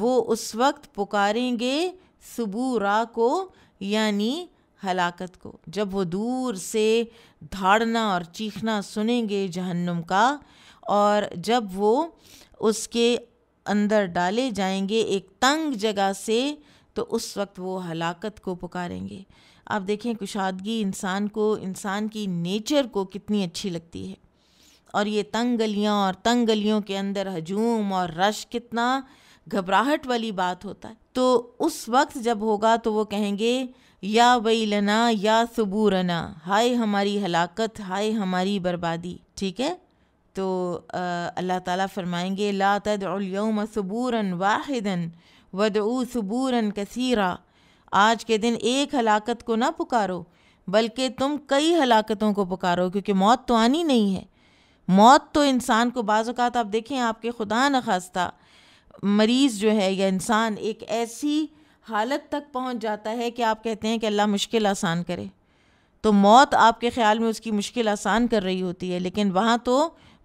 वो उस वक्त पुकारेंगे सबूरा को यानी हलाकत को जब वो दूर से धाड़ना और चीखना सुनेंगे जहन्नुम का और जब वो उसके अंदर डाले जाएंगे एक तंग जगह से तो उस वक्त वो हलाकत को पुकारेंगे आप देखें कुशादगी इंसान को इंसान की नेचर को कितनी अच्छी लगती है और ये तंग गलियाँ और तंग गलियों के अंदर हजूम और रश कितना घबराहट वाली बात होता है तो उस वक्त जब होगा तो वो कहेंगे या वही लना या सबूरना हाय हमारी हलाकत हाय हमारी बर्बादी ठीक है तो अल्लाह ताला फरमाएंगे ला तदउम सबूरन वाहिदन वदऊ सबूरन कसीरा आज के दिन एक हलाकत को ना पुकारो बल्कि तुम कई हलाकतों को पुकारो क्योंकि मौत तो आनी नहीं है मौत तो इंसान को बाज़ात आप देखें आपके खुदा न खास्ता मरीज़ जो है या इंसान एक ऐसी हालत तक पहुंच जाता है कि आप कहते हैं कि अल्लाह मुश्किल आसान करे तो मौत आपके ख्याल में उसकी मुश्किल आसान कर रही होती है लेकिन वहाँ तो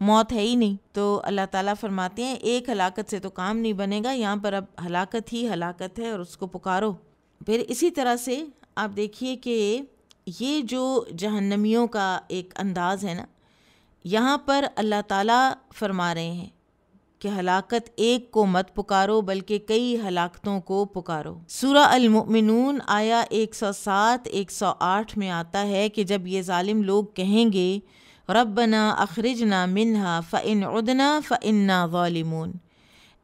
मौत है ही नहीं तो अल्लाह ताला फरमाते हैं एक हलाकत से तो काम नहीं बनेगा यहाँ पर अब हलाकत ही हलाकत है और उसको पुकारो फिर इसी तरह से आप देखिए कि ये जो जहन्नमियों का एक अंदाज़ है ना यहाँ पर अल्लाह ताला फरमा रहे हैं कि हलाकत एक को मत पुकारो बल्कि कई हलाकतों को पुकारो सूरा अलमुमिनून आया 107 108 में आता है कि जब ये ालिम लोग कहेंगे रबना अखरजना मिनहा फ़िन उदना फ़िन्ना ालिमून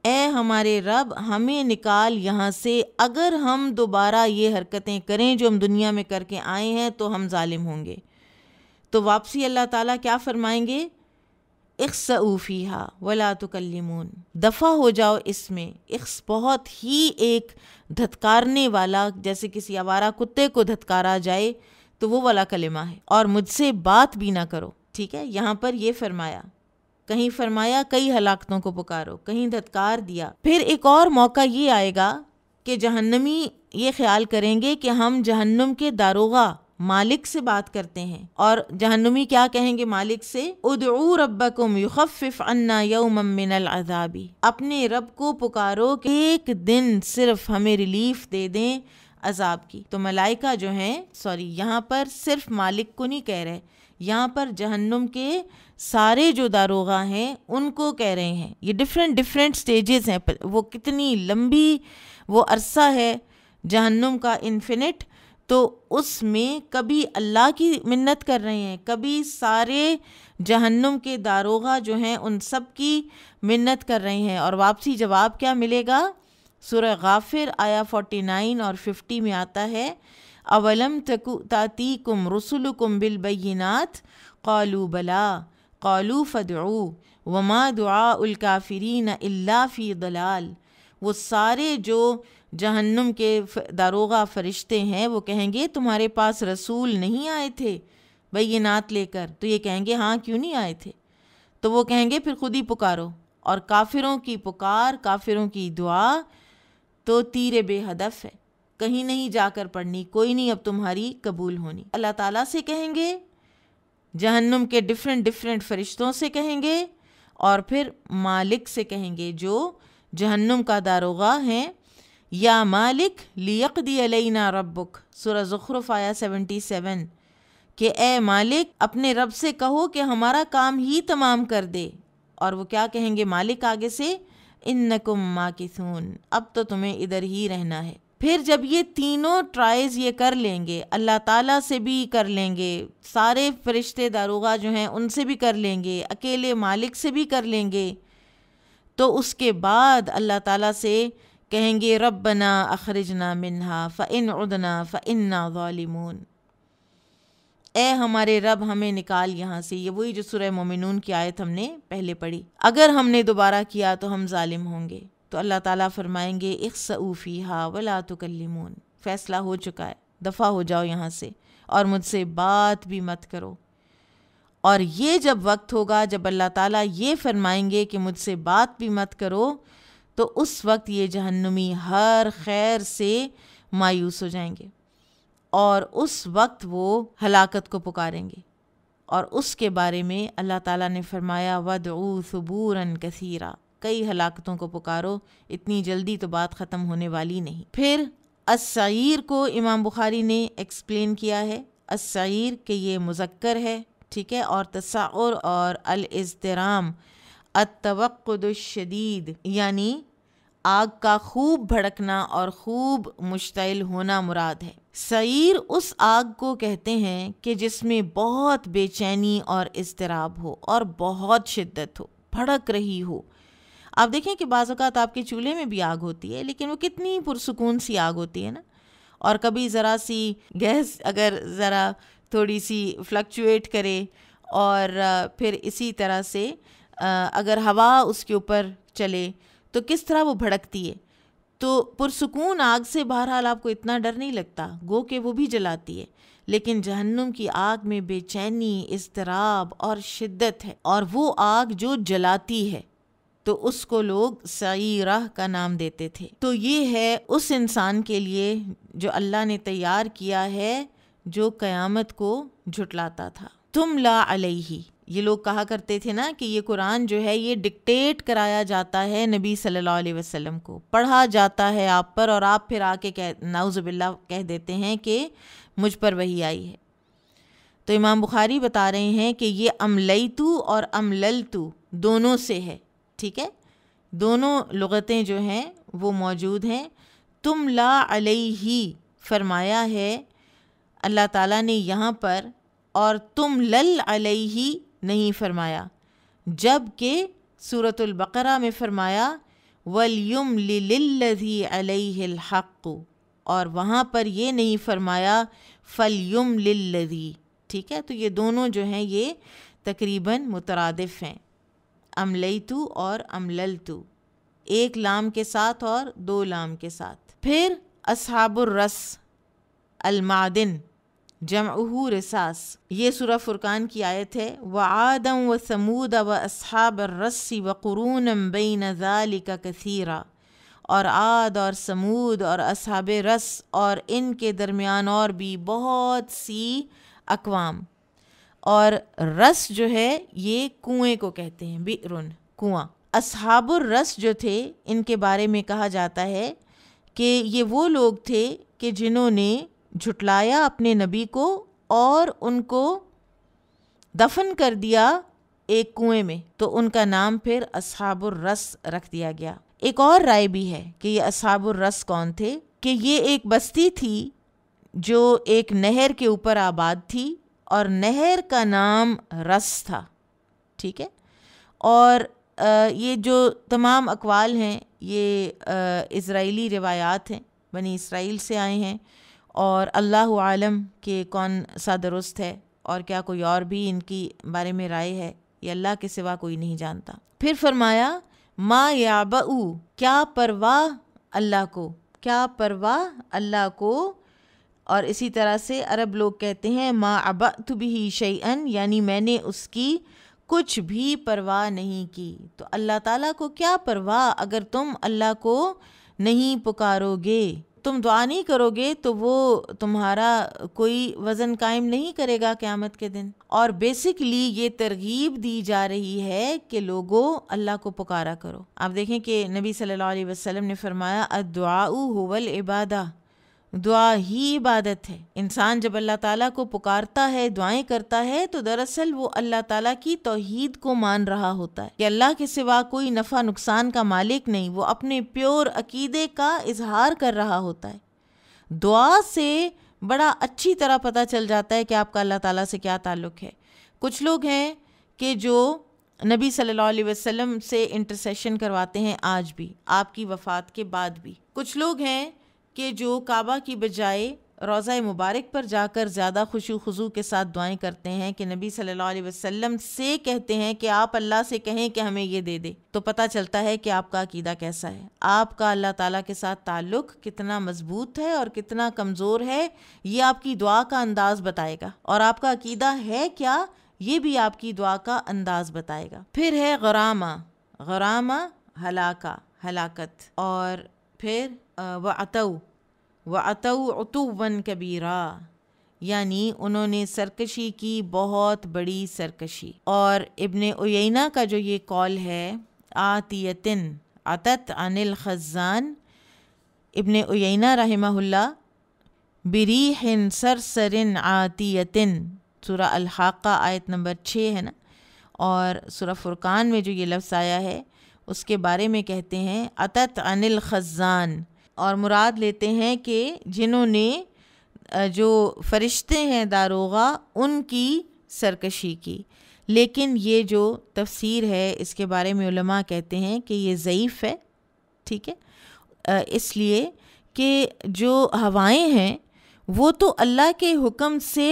ए हमारे रब हमें निकाल यहाँ से अगर हम दोबारा ये हरकतें करें जो हम दुनिया में करके आए हैं तो हम ालिम होंगे तो वापसी अल्लाह ताला क्या फ़रमाएंगे इक्सऊफ़ीहा वला तुकलमून दफ़ा हो जाओ इसमें इक्स बहुत ही एक धतकारने वाला जैसे किसी आवारा कुत्ते को धतकारा जाए तो वो वाला कलिमा है और मुझसे बात भी ना करो ठीक है यहाँ पर ये फरमाया कहीं फरमाया कई हलाकतों को पुकारो कहीं धत्कार दिया फिर एक और मौका ये आएगा कि जहन्नमी ये ख्याल करेंगे कि हम जहन्नम के दारोगा मालिक से बात करते हैं और जहन्नुमी क्या कहेंगे मालिक से उदऊ रब्बकुम युखफ़िफ़ अन्ना यौमन अजाबी अपने रब को पुकारो कि एक दिन सिर्फ हमें रिलीफ दे दें अजाब की तो मलाइका जो है सॉरी यहाँ पर सिर्फ मालिक को नहीं कह रहे यहाँ पर जहन्नुम के सारे जो दारोगा हैं उनको कह रहे हैं ये डिफरेंट डिफरेंट स्टेजेस हैं वो कितनी लंबी वो अरसा है जहन्नुम का इन्फिनिट तो उसमें कभी अल्लाह की मिन्नत कर रहे हैं कभी सारे जहन्नुम के दारोगा जो हैं उन सब की मिन्नत कर रहे हैं और वापसी जवाब क्या मिलेगा सुरह गाफिर आया 49 और 50 में आता है अवलम तकु ताती कुम रसुल कुम क़ालू बला क़ालू फ़दू वमा दुआ उलकाफ़रीन अल्लाफ़ी दलाल वो सारे जो जहन्नुम के दारोगा फ़रिश्ते हैं वो कहेंगे तुम्हारे पास रसूल नहीं आए थे बैनात लेकर तो ये कहेंगे हाँ क्यों नहीं आए थे तो वो कहेंगे फिर खुद ही पुकारो और काफिरों की पुकार काफिरों की दुआ तो तीर बेहदफ है कहीं नहीं जाकर पढ़नी कोई नहीं अब तुम्हारी कबूल होनी अल्लाह ताला से कहेंगे जहन्नुम के डिफरेंट डिफरेंट फरिश्तों से कहेंगे और फिर मालिक से कहेंगे जो जहन्नुम का दारोगा हैं या मालिक लियकदी अलैना रब्बुक सूरह ज़ुख़रुफ़ आया सेवेंटी सेवन कि ए मालिक अपने रब से कहो कि हमारा काम ही तमाम कर दे और वो क्या कहेंगे मालिक आगे से इन नकुम माकिसून अब तो तुम्हें इधर ही रहना है फिर जब ये तीनों ट्राइज़ ये कर लेंगे अल्लाह ताला से भी कर लेंगे सारे फरिश्ते दारोगा जो हैं उनसे भी कर लेंगे अकेले मालिक से भी कर लेंगे तो उसके बाद अल्लाह ताला से कहेंगे रबना अखरजना मिन्हा फ़िन उदना फ़िन्ना ालिमून ए हमारे रब हमें निकाल यहाँ से ये वही जो सुरह मोमिन की आयत हमने पहले पढ़ी अगर हमने दोबारा किया तो हम ालिम होंगे तो अल्लाह ताला फरमाएंगे सऊफ़ी हा वला तुकलमून फ़ैसला हो चुका है दफ़ा हो जाओ यहाँ से और मुझसे बात भी मत करो और ये जब वक्त होगा जब अल्लाह ताला ये फरमाएंगे कि मुझसे बात भी मत करो तो उस वक्त ये जहन्नुमी हर खैर से मायूस हो जाएंगे और उस वक्त वो हलाकत को पुकारेंगे और उसके बारे में अल्लाह ताला ने फरमाया वदऊ सबूरन कसीरा कई हलाकतों को पुकारो इतनी जल्दी तो बात ख़त्म होने वाली नहीं फिर असर को इमाम बुखारी ने एक्सप्लेन किया है असर के ये मुजक्कर है ठीक है और तसाउर और अलतराम अतवक़दशदीद यानी आग का खूब भड़कना और खूब मुश्तिल होना मुराद है सईर उस आग को कहते हैं कि जिसमें बहुत बेचैनी और इजतराब हो और बहुत शिद्दत हो भड़क रही हो आप देखें कि बाज़ात आपके चूल्हे में भी आग होती है लेकिन वो कितनी पुरसकून सी आग होती है ना और कभी ज़रा सी गैस अगर ज़रा थोड़ी सी फ्लक्चुएट करे और फिर इसी तरह से अगर हवा उसके ऊपर चले तो किस तरह वो भड़कती है तो पुरसकून आग से बहरहाल आपको इतना डर नहीं लगता गो के वो भी जलाती है लेकिन जहन्नुम की आग में बेचैनी इसतराब और शिद्दत है और वो आग जो जलाती है तो उसको लोग राह का नाम देते थे तो ये है उस इंसान के लिए जो अल्लाह ने तैयार किया है जो क़यामत को झुटलाता था तुम ला अलही ये लोग कहा करते थे ना कि ये कुरान जो है ये डिक्टेट कराया जाता है नबी सल्लल्लाहु अलैहि वसल्लम को पढ़ा जाता है आप पर और आप फिर आके कह नाउज़बिल्ला कह देते हैं कि मुझ पर वही आई है तो इमाम बुखारी बता रहे हैं कि ये अमलई तू और अमलल तू दोनों से है ठीक है दोनों लगतें जो हैं वो मौजूद हैं तुम ला ही फरमाया है अल्लाह ताला ने यहाँ पर और तुम लल ही नहीं फरमाया जबकि के में फरमाया वलयुम लिल्लजी अलहक़ और वहाँ पर ये नहीं फरमाया फ़लयम लिल्लजी ठीक है तो ये दोनों जो हैं ये तकरीबन मुतरदफ़ हैं अमलईतु और अमललतु एक लाम के साथ और दो लाम के साथ फिर असहाबुर्रस अलमादिन जमहू रसास ये सुरह फुरकान की आयत है व आदम व समूद व असहाब रस्सी व क़रून बिन का कसीरा और आद और समूद और असहाब रस और इनके दरमियान और भी बहुत सी अकवाम और रस जो है ये कुएं को कहते हैं बिरुन कुआं असहाबुर रस जो थे इनके बारे में कहा जाता है कि ये वो लोग थे कि जिन्होंने झुटलाया अपने नबी को और उनको दफन कर दिया एक कुएं में तो उनका नाम फिर असहाबुर रस रख दिया गया एक और राय भी है कि ये असहाबुर रस कौन थे कि ये एक बस्ती थी जो एक नहर के ऊपर आबाद थी और नहर का नाम रस था ठीक है और ये जो तमाम अकवाल हैं ये इसराइली रिवायात हैं बनी इसराइल से आए हैं और अल्लाह आलम के कौन सा दुरुस्त है और क्या कोई और भी इनकी बारे में राय है ये अल्लाह के सिवा कोई नहीं जानता फिर फरमाया माँ याबू क्या परवाह अल्लाह को क्या परवाह अल्लाह को और इसी तरह से अरब लोग कहते हैं माँ अब तुबी शैन यानी मैंने उसकी कुछ भी परवाह नहीं की तो अल्लाह ताला को क्या परवाह अगर तुम अल्लाह को नहीं पुकारोगे तुम दुआ नहीं करोगे तो वो तुम्हारा कोई वज़न कायम नहीं करेगा क़्यामत के दिन और बेसिकली ये तरगीब दी जा रही है कि लोगों अल्लाह को पुकारा करो आप देखें कि नबी सल्लल्लाहु अलैहि वसल्लम ने फरमाया अदुआ हुवल इबादा दुआ ही इबादत है इंसान जब अल्लाह ताला को पुकारता है दुआएं करता है तो दरअसल वो अल्लाह ताला की तोहीद को मान रहा होता है कि अल्लाह के सिवा कोई नफ़ा नुकसान का मालिक नहीं वो अपने प्योर अकीदे का इजहार कर रहा होता है दुआ से बड़ा अच्छी तरह पता चल जाता है कि आपका अल्लाह ताला से क्या ताल्लुक़ है कुछ लोग हैं कि जो नबी सल्लल्लाहु अलैहि वसल्लम से इंटरसेशन करवाते हैं आज भी आपकी वफ़ात के बाद भी कुछ लोग हैं कि जो काबा की बजाय रोज़ा मुबारक पर जाकर ज़्यादा खुशू खुजू के साथ दुआएं करते हैं कि नबी सल्लल्लाहु अलैहि वसल्लम से कहते हैं कि आप अल्लाह से कहें कि हमें ये दे दे तो पता चलता है कि आपका अकीदा कैसा है आपका अल्लाह ताला के साथ ताल्लुक़ कितना मजबूत है और कितना कमज़ोर है ये आपकी दुआ का अंदाज़ बताएगा और आपका अकीदा है क्या ये भी आपकी दुआ का अंदाज़ बताएगा फिर है गरामा गरामा हलाका हलाकत और फिर वतऊ व अतऊ अतुवन कबीरा यानी उन्होंने सरकशी की बहुत बड़ी सरकशी और इब्न उयना का जो ये कॉल है आतियतिन अतत अनिल खजान इब्न उयना हिन सर सरिन आतियतिन सुरा अलहा आयत नंबर छः है ना और सुरा फुरकान में जो ये लफ्ज़ आया है उसके बारे में कहते हैं अतत अनिल खजान और मुराद लेते हैं कि जिन्होंने जो फरिश्ते हैं दारोगा उनकी सरकशी की लेकिन ये जो तफसीर है इसके बारे में उलमा कहते हैं कि ये ज़यीफ़ है ठीक है इसलिए कि जो हवाएं हैं वो तो अल्लाह के हुक्म से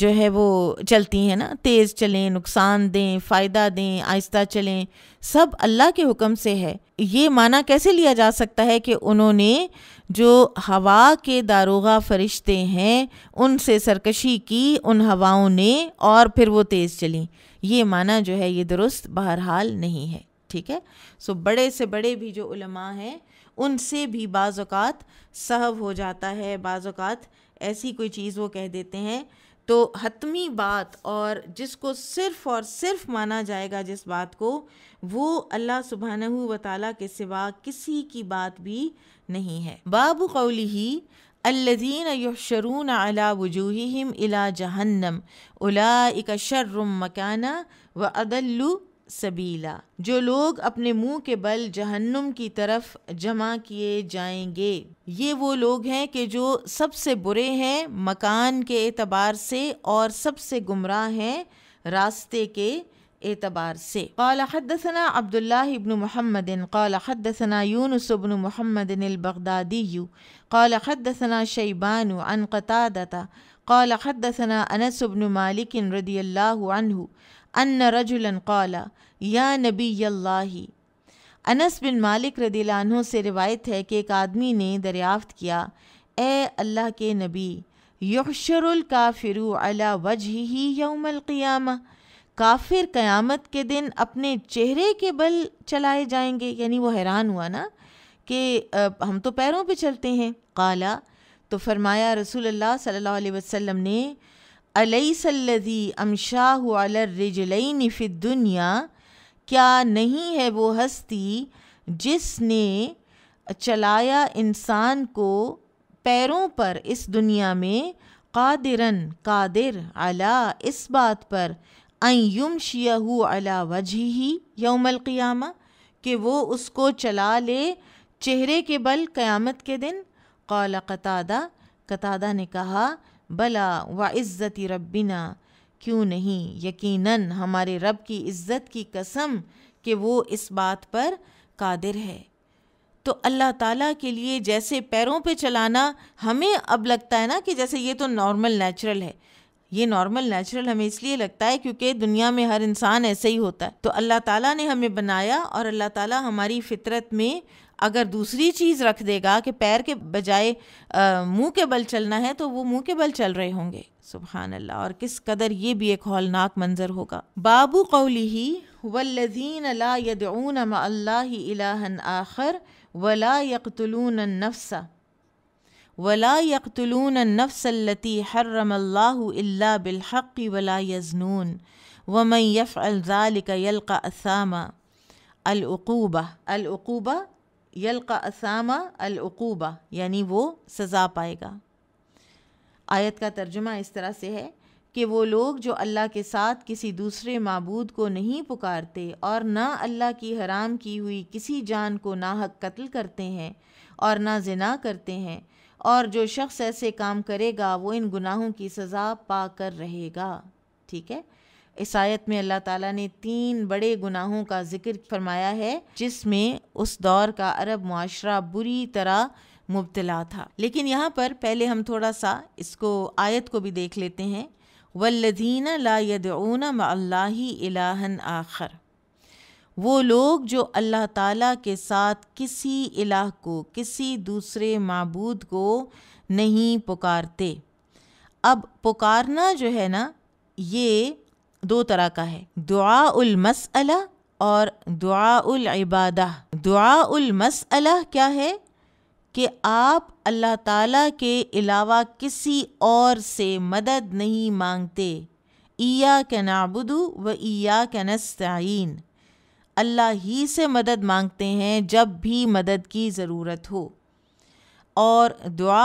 जो है वो चलती हैं ना तेज़ चलें नुकसान दें फ़ायदा दें आहिस्ता चलें सब अल्लाह के हुक्म से है ये माना कैसे लिया जा सकता है कि उन्होंने जो हवा के दारोगा फरिश्ते हैं उनसे सरकशी की उन हवाओं ने और फिर वो तेज़ चली ये माना जो है ये दुरुस्त बहरहाल नहीं है ठीक है सो बड़े से बड़े भी जो उलमा हैं उनसे भी बाज़ात सहव हो जाता है बाज़ात ऐसी कोई चीज़ वो कह देते हैं तो हतमी बात और जिसको सिर्फ़ और सिर्फ माना जाएगा जिस बात को वो अल्लाह सुबहान व ताली के सिवा किसी की बात भी नहीं है बाबू कौली ही अल्लदीन यशरून अला वजूहिम अला जहन्नम उला शर्रम मकाना व अदल्लु सबीला जो लोग अपने मुंह के बल जहन्नुम की तरफ जमा किए जाएंगे ये वो लोग हैं कि जो सबसे बुरे हैं मकान के एतबार से और सबसे गुमराह हैं रास्ते के एतबार से कौल عبد الله इबन محمد قال حدثنا يونس इबन محمد البغدادي قال कौल شيبان عن قتادة कौल حدثنا انس इबन مالك रदी अल्लाह अनहु अन रजुलन कौला या नबी अल्लाह अनस बिन मालिक रदीलानों से रिवायत है कि एक आदमी ने दरियाफ्त किया ए अल्लाह के नबी यशरुल काफिरु अला वजह ही यौमलक़ियाम काफिर क़यामत के दिन अपने चेहरे के बल चलाए जाएंगे यानी वो हैरान हुआ ना कि हम तो पैरों पे चलते हैं काला तो फरमाया रसूल अल्लाह सल्लल्लाहु अलैहि वसल्लम ने अलैसल्लदी अमशाह अलरजलैन दुनिया क्या नहीं है वो हस्ती जिसने चलाया इंसान को पैरों पर इस दुनिया में कादिरन कादिर अला इस बात पर अयुम शियाहू अला वजह ही क़ियामा कि वो उसको चला ले चेहरे के बल क़यामत के दिन कौल कतादा कतादा ने कहा बला व इज़्ज़ती रब्बिना क्यों नहीं यकीनन हमारे रब की इज़्ज़त की कसम कि वो इस बात पर कादिर है तो अल्लाह ताला के लिए जैसे पैरों पे चलाना हमें अब लगता है ना कि जैसे ये तो नॉर्मल नेचुरल है ये नॉर्मल नेचुरल हमें इसलिए लगता है क्योंकि दुनिया में हर इंसान ऐसे ही होता है तो अल्लाह ताला ने हमें बनाया और अल्लाह ताला हमारी फितरत में अगर दूसरी चीज़ रख देगा कि पैर के बजाय मुंह के बल चलना है तो वो मुंह के बल चल रहे होंगे सुबहान अल्लाह और किस कदर ये भी एक हौलनाक मंजर होगा बाबू कौली ही वल्लजीन ला यदून आखर वला यकतलून नफ्सा वला यकतलून नफ्सलती हर्रम अल्लाह बिलहक़ वला यजनून वमन यफ़ अलजालिक यलका असामा अलूबा अलूबा यलका असामा अलूबा यानी वो सज़ा पाएगा आयत का तर्जुमा इस तरह से है कि वो लोग जो अल्लाह के साथ किसी दूसरे मबूद को नहीं पुकारते और ना अल्लाह की हराम की हुई किसी जान को नाहक कत्ल करते हैं और ना जिना करते हैं और जो शख्स ऐसे काम करेगा वो इन गुनाहों की सज़ा पा कर रहेगा ठीक है इस आयत में अल्लाह ताला ने तीन बड़े गुनाहों का जिक्र फरमाया है जिसमें उस दौर का अरब माशरा बुरी तरह मुबतला था लेकिन यहाँ पर पहले हम थोड़ा सा इसको आयत को भी देख लेते हैं वल्लदीन लादन अल्लाहन आखर वो लोग जो अल्लाह ताला के साथ किसी इलाह को किसी दूसरे मबूद को नहीं पुकारते अब पुकारना जो है ना ये दो तरह का है दुआ अला और दुआ इबादा दुआ अला क्या है कि आप अल्लाह ताला के अलावा किसी और से मदद नहीं मांगते ईया के नाबुदू व ईया के नस्तीन अल्लाह ही से मदद मांगते हैं जब भी मदद की ज़रूरत हो और दुआ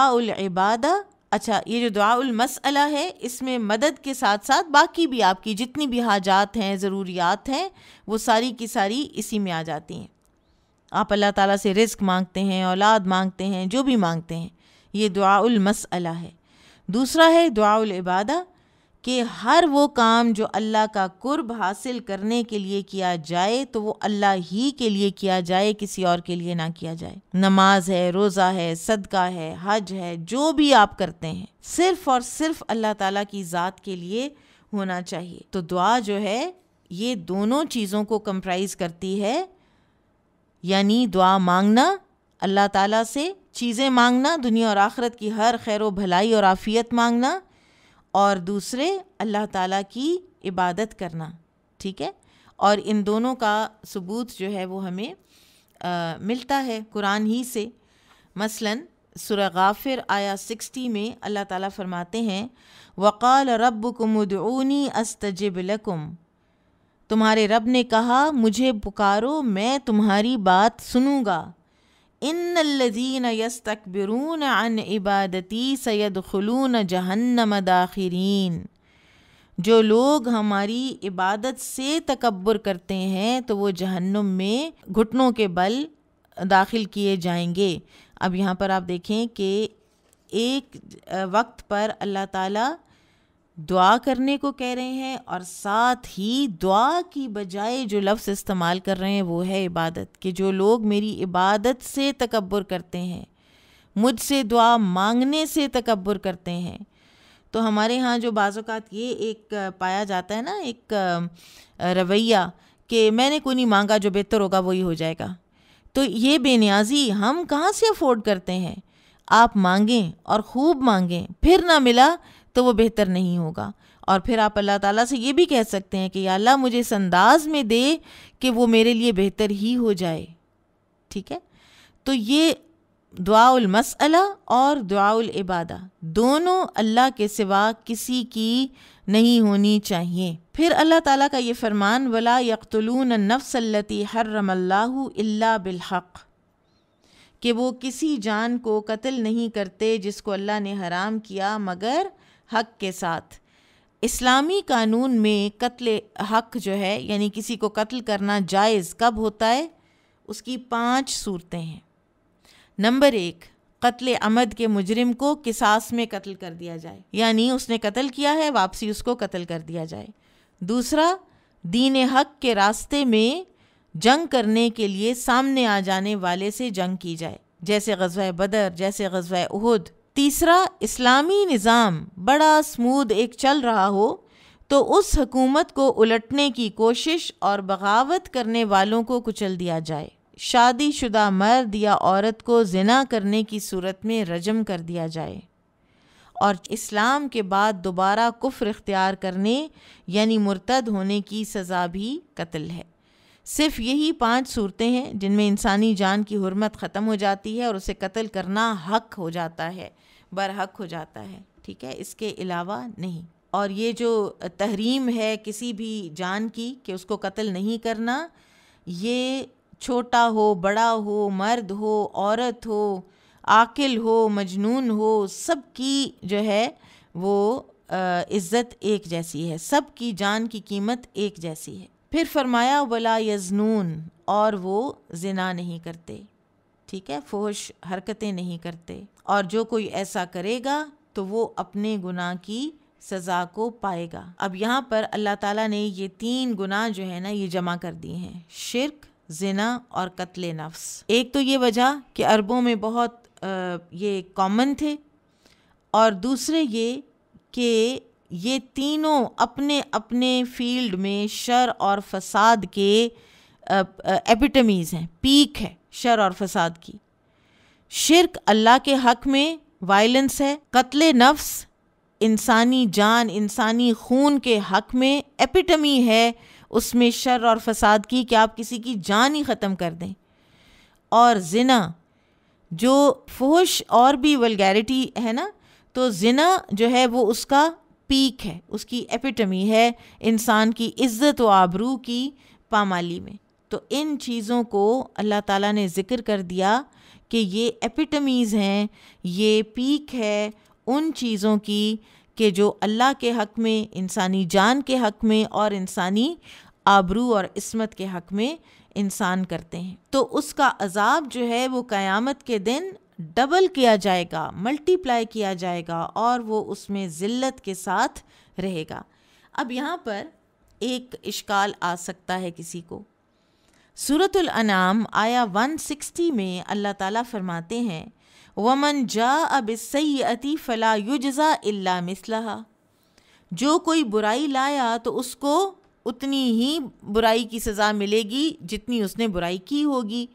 इबादा अच्छा ये जो मसला है इसमें मदद के साथ साथ बाकी भी आपकी जितनी भी हाजात हैं ज़रूरियात हैं वो सारी की सारी इसी में आ जाती हैं आप अल्लाह ताला से रिस्क मांगते हैं औलाद मांगते हैं जो भी मांगते हैं ये मसला है दूसरा है इबादा कि हर वो काम जो अल्लाह का कुर्ब हासिल करने के लिए किया जाए तो वो अल्लाह ही के लिए किया जाए किसी और के लिए ना किया जाए नमाज है रोज़ा है सदका है हज है जो भी आप करते हैं सिर्फ और सिर्फ अल्लाह ताला की ज़ात के लिए होना चाहिए तो दुआ जो है ये दोनों चीज़ों को कंप्राइज करती है यानी दुआ मांगना अल्लाह ताला से चीज़ें मांगना दुनिया और आखरत की हर खैर भलाई और आफ़ियत मांगना और दूसरे अल्लाह ताला की इबादत करना ठीक है और इन दोनों का सबूत जो है वो हमें आ, मिलता है कुरान ही से मसलन सुर गाफिर आया सिक्सटी में अल्लाह ताला फरमाते हैं वक़ाल रब कुमुदनी अस्तजिब लकुम तुम्हारे रब ने कहा मुझे पुकारो मैं तुम्हारी बात सुनूंगा इन लदीन यस अन इबादती सैद खलून जहन्नम दाखरीन जो लोग हमारी इबादत से तकबर करते हैं तो वो जहन्नम में घुटनों के बल दाखिल किए जाएंगे अब यहाँ पर आप देखें कि एक वक्त पर अल्लाह ताला दुआ करने को कह रहे हैं और साथ ही दुआ की बजाय जो लफ्ज़ इस्तेमाल कर रहे हैं वो है इबादत कि जो लोग मेरी इबादत से तकबर करते हैं मुझसे दुआ मांगने से तकबर करते हैं तो हमारे यहाँ जो बाज़ात ये एक पाया जाता है ना एक रवैया कि मैंने कोई नहीं मांगा जो बेहतर होगा वही हो जाएगा तो ये बेनियाजी हम कहाँ से अफोर्ड करते हैं आप मांगें और खूब मांगें फिर ना मिला तो वो बेहतर नहीं होगा और फिर आप अल्लाह ताला से ये भी कह सकते हैं कि अल्लाह मुझे इस अंदाज में दे कि वो मेरे लिए बेहतर ही हो जाए ठीक है तो ये मसला और इबादा दोनों अल्लाह के सिवा किसी की नहीं होनी चाहिए फिर अल्लाह ताला का ये फरमान वला यकतलून नफसलती हर्रमल्ला बिलहक़ कि वो किसी जान को कत्ल नहीं करते जिसको अल्लाह ने हराम किया मगर हक के साथ इस्लामी कानून में कत्ल हक जो है यानी किसी को कत्ल करना जायज़ कब होता है उसकी पांच सूरतें हैं नंबर एक कत्ल अमद के मुजरिम को किसास में कत्ल कर दिया जाए यानी उसने कत्ल किया है वापसी उसको कत्ल कर दिया जाए दूसरा दीन हक के रास्ते में जंग करने के लिए सामने आ जाने वाले से जंग की जाए जैसे गजवा बदर जैसे गजवा उहद तीसरा इस्लामी निज़ाम बड़ा स्मूद एक चल रहा हो तो उस हकूमत को उलटने की कोशिश और बगावत करने वालों को कुचल दिया जाए शादीशुदा मर्द या औरत को जिना करने की सूरत में रजम कर दिया जाए और इस्लाम के बाद दोबारा कुफ्र इख्तियार करने यानी मर्तद होने की सज़ा भी कत्ल है सिर्फ यही पांच सूरतें हैं जिनमें इंसानी जान की हरमत ख़त्म हो जाती है और उसे कत्ल करना हक हो जाता है बरहक हो जाता है ठीक है इसके अलावा नहीं और ये जो तहरीम है किसी भी जान की कि उसको कत्ल नहीं करना ये छोटा हो बड़ा हो मर्द हो औरत हो आकिल हो मजनून हो सब की जो है वो इज़्ज़त एक जैसी है सब की जान की कीमत एक जैसी है फिर फरमाया वला यजनून और वो जिना नहीं करते ठीक है फोहश हरकतें नहीं करते और जो कोई ऐसा करेगा तो वो अपने गुनाह की सज़ा को पाएगा अब यहाँ पर अल्लाह ताला ने ये तीन गुनाह जो है ना ये जमा कर दिए हैं शिरक जिना और कत्ल नफ्स एक तो ये वजह कि अरबों में बहुत ये कॉमन थे और दूसरे ये कि ये तीनों अपने अपने फील्ड में शर और फसाद के एपिटमीज़ हैं पीक है शर और फसाद की शिरक अल्लाह के हक में वायलेंस है कत्ल नफ्स इंसानी जान इंसानी खून के हक में एपिटमी है उसमें शर और फसाद की कि आप किसी की जान ही ख़त्म कर दें और ज़िना जो फोश और भी वलगैरिटी है ना तो ज़िना जो है वो उसका पीक है उसकी एपिटमी है इंसान की इज़्ज़त व आबरू की पामाली में तो इन चीज़ों को अल्लाह ताला ने ज़िक्र कर दिया कि ये एपिटमीज़ हैं ये पीक है उन चीज़ों की कि जो अल्लाह के हक़ में इंसानी जान के हक़ में और इंसानी आबरू और इसमत के हक़ में इंसान करते हैं तो उसका अजाब जो है वो क़यामत के दिन डबल किया जाएगा मल्टीप्लाई किया जाएगा और वो उसमें ज़िल्लत के साथ रहेगा अब यहाँ पर एक इश्काल आ सकता है किसी को सूरतुल अनाम आया 160 में अल्लाह ताला फरमाते हैं वमन जा अब सैती फ़ला युज़ा इल्ला मिसलहा जो कोई बुराई लाया तो उसको उतनी ही बुराई की सज़ा मिलेगी जितनी उसने बुराई की होगी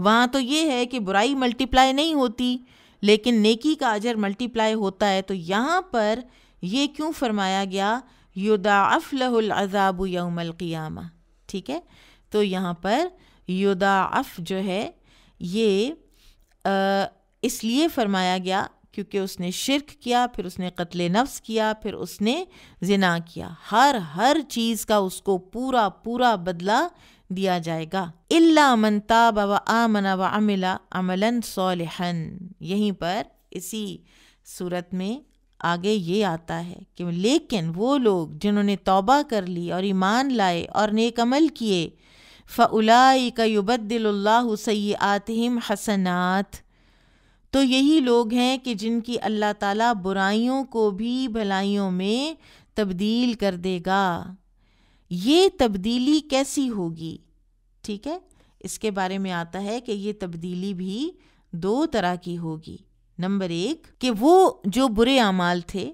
वहाँ तो ये है कि बुराई मल्टीप्लाई नहीं होती लेकिन नेकी का अजर मल्टीप्लाई होता है तो यहाँ पर ये क्यों फरमाया गया युदा लहुल अज़ाब यौमल क़ियामा ठीक है तो यहाँ पर युदाफ जो है ये इसलिए फरमाया गया क्योंकि उसने शिरक किया फिर उसने कत्ल नफ्स किया फिर उसने जिना किया हर हर चीज़ का उसको पूरा पूरा बदला दिया जाएगा इल्ला मन ताब व आमना व अमिला अमलन सोलहन यहीं पर इसी सूरत में आगे ये आता है कि लेकिन वो लोग जिन्होंने तौबा कर ली और ईमान लाए और नेक अमल किए फ़लाई का युबद्दिल्ला सयातम हसनात तो यही लोग हैं कि जिनकी अल्लाह ताला बुराइयों को भी भलाइयों में तब्दील कर देगा ये तब्दीली कैसी होगी ठीक है इसके बारे में आता है कि ये तब्दीली भी दो तरह की होगी नंबर एक कि वो जो बुरे अमाल थे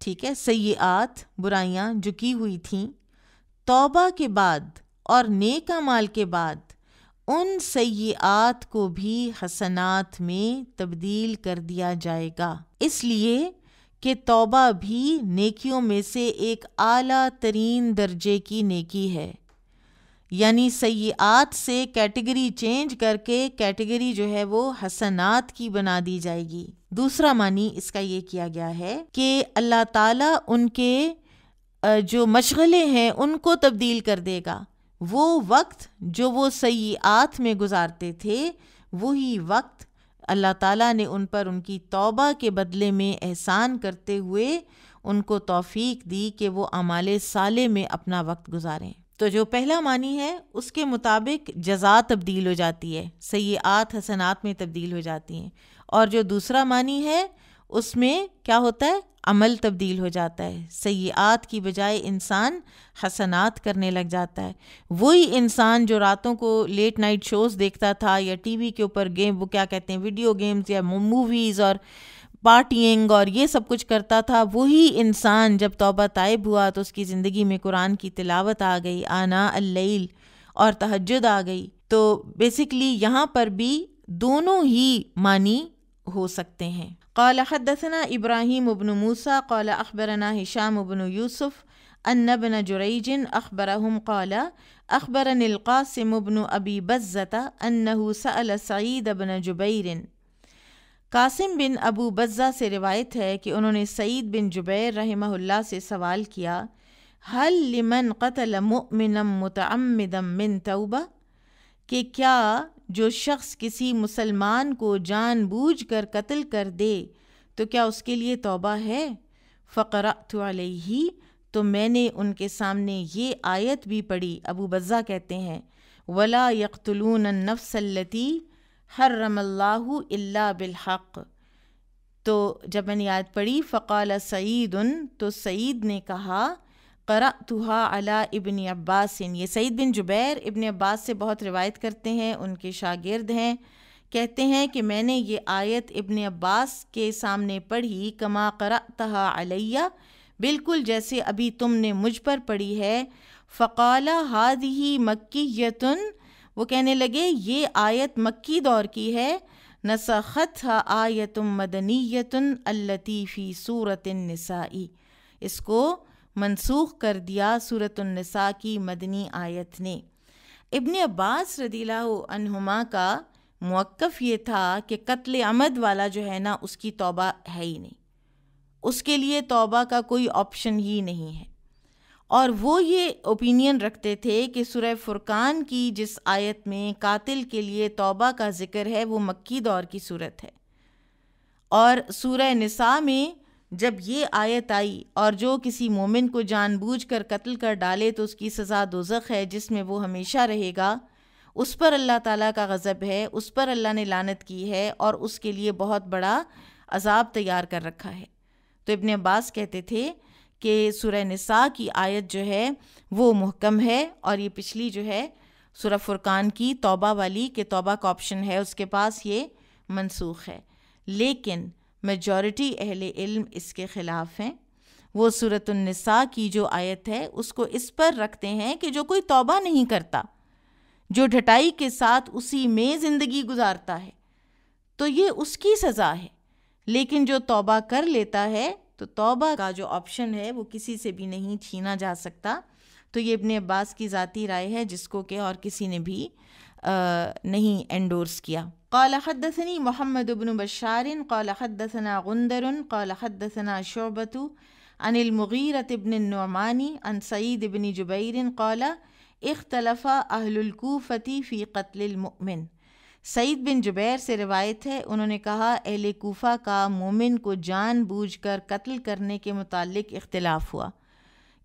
ठीक है सयात बुराइयाँ जो की हुई थीं तोबा के बाद और नेक माल के बाद उन सयात को भी हसनात में तब्दील कर दिया जाएगा इसलिए कि तौबा भी नेकियों में से एक आला तरीन दर्जे की नेकी है यानी सयात से कैटेगरी चेंज करके कैटेगरी जो है वो हसनात की बना दी जाएगी दूसरा मानी इसका ये किया गया है कि अल्लाह ताला उनके जो मशगले हैं उनको तब्दील कर देगा वो वक्त जो वो आत में गुजारते थे वही वक्त अल्लाह ताला ने उन पर उनकी तौबा के बदले में एहसान करते हुए उनको तौफीक दी कि वो अमाल साले में अपना वक्त गुजारें तो जो पहला मानी है उसके मुताबिक जजा तब्दील हो जाती है सयात हसनात में तब्दील हो जाती हैं और जो दूसरा मानी है उसमें क्या होता है अमल तब्दील हो जाता है सयात की बजाय इंसान हसनात करने लग जाता है वही इंसान जो रातों को लेट नाइट शोज़ देखता था या टीवी के ऊपर गेम वो क्या कहते हैं वीडियो गेम्स या मूवीज़ और पार्टियंग और ये सब कुछ करता था वही इंसान जब तौबा तायब हुआ तो उसकी ज़िंदगी में कुरान की तिलावत आ गई आना अल्लैल और तहजद आ गई तो बेसिकली यहाँ पर भी दोनों ही मानी हो सकते हैं قال حدثنا إبراهيم بن موسى قال أخبرنا هشام بن يوسف أن ابن جريج أخبرهم قال أخبرني القاسم بن أبي بزة أنه سأل سعيد بن جبير कासिम बिन अबू बज़ा से रिवायत है कि उन्होंने सईद बिन जुबैर रहमहुल्ला से सवाल किया हल लिमन कतल मुमिनम मुतमदम मिन तौबा कि क्या जो शख्स किसी मुसलमान को जानबूझ कर कत्ल कर दे तो क्या उसके लिए तोबा है फ़करा ही तो मैंने उनके सामने ये आयत भी पढ़ी अबू बज़ा कहते हैं वला यकतलून नफसलती हर रमल्ला बिलहक़ तो जब मैंने याद पढ़ी फ़काल सईद तो सईद ने कहा क़रा तुहा अला इबन अब्बास ये सईद बिन जुबैर इबन अब्बास से बहुत रिवायत करते हैं उनके शागिर्द हैं कहते हैं कि मैंने ये आयत इबन अब्बास के सामने पढ़ी कमा क़रा तहा अलैया बिल्कुल जैसे अभी तुमने मुझ पर पढ़ी है फ़काला हाद ही मक्कीयतन वो कहने लगे ये आयत मक्की दौर की है नसखत आयतम मदनीयतन अल्लतीफ़ी सूरत नसाई इसको मनसूख कर दिया सूरत की मदनी आयत ने इबन अब्बास रदीला का मौक़ ये था कि कत्ल अमद वाला जो है ना उसकी तौबा है ही नहीं उसके लिए तौबा का कोई ऑप्शन ही नहीं है और वो ये ओपिनियन रखते थे कि सुरह फुरकान की जिस आयत में कातिल के लिए तौबा का ज़िक्र है वो मक्की दौर की सूरत है और सूरह निसा में जब ये आयत आई और जो किसी मोमिन को जानबूझकर कत्ल कर डाले तो उसकी सज़ा दोजख है जिसमें वो हमेशा रहेगा उस पर अल्लाह ताला का गज़ब है उस पर अल्लाह ने लानत की है और उसके लिए बहुत बड़ा अजाब तैयार कर रखा है तो इबन अब्बास कहते थे कि सुरह नसा की आयत जो है वो महकम है और ये पिछली जो है सुरह फुरकान की तौबा वाली के तौबा का ऑप्शन है उसके पास ये मनसूख है लेकिन मेजॉरिटी अहल इल्म इसके ख़िलाफ़ हैं वो सूरत नसा की जो आयत है उसको इस पर रखते हैं कि जो कोई तौबा नहीं करता जो ढटाई के साथ उसी में ज़िंदगी गुजारता है तो ये उसकी सज़ा है लेकिन जो तौबा कर लेता है तो तौबा का जो ऑप्शन है वो किसी से भी नहीं छीना जा सकता तो ये अपने अब्बास की ज़ाती राय है जिसको कि और किसी ने भी नहीं एंडोर्स किया कौल हदसनी मोहम्मद उबन बशार कौल हदसना गुंदर कौल हदसना शोबतु अनिल मुगीरत इबन नोमानी अन सईद इबन जुबैर कौल इख्तलफ़ा अहलकुफ़ती फ़ी कत्लमिन सईद बिन जुबैर से रिवायत है उन्होंने कहा अहल कोफ़ा का मोमिन को जान बूझ कर कत्ल करने के मुतालिक इख्तलाफ हुआ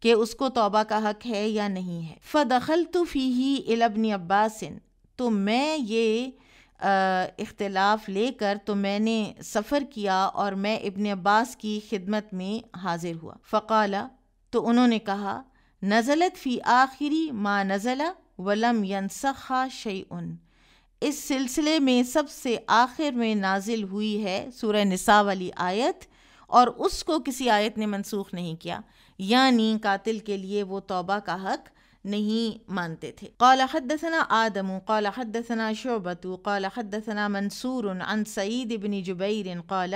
कि उसको तोबा का हक है या नहीं है फ़दखल तो फ़ी ही इलबन अब्बासिन तो मैं ये इख्तलाफ लेकर तो मैंने सफ़र किया और मैं इबन अब्बास की खिदमत में हाजिर हुआ फ़काला तो उन्होंने कहा नज़लत फ़ी आखिरी माँ नज़ला वलम यनसखा शई उन इस सिलसिले में सबसे आखिर में नाजिल हुई है सूर्य नसा वाली आयत और उसको किसी आयत ने मनसूख नहीं किया यानी कातिल के लिए वो तौबा का हक़ نہیں مانتے تھے قال حدثنا آدم قال حدثنا شعبة قال حدثنا منصور عن سعید بن جبير قال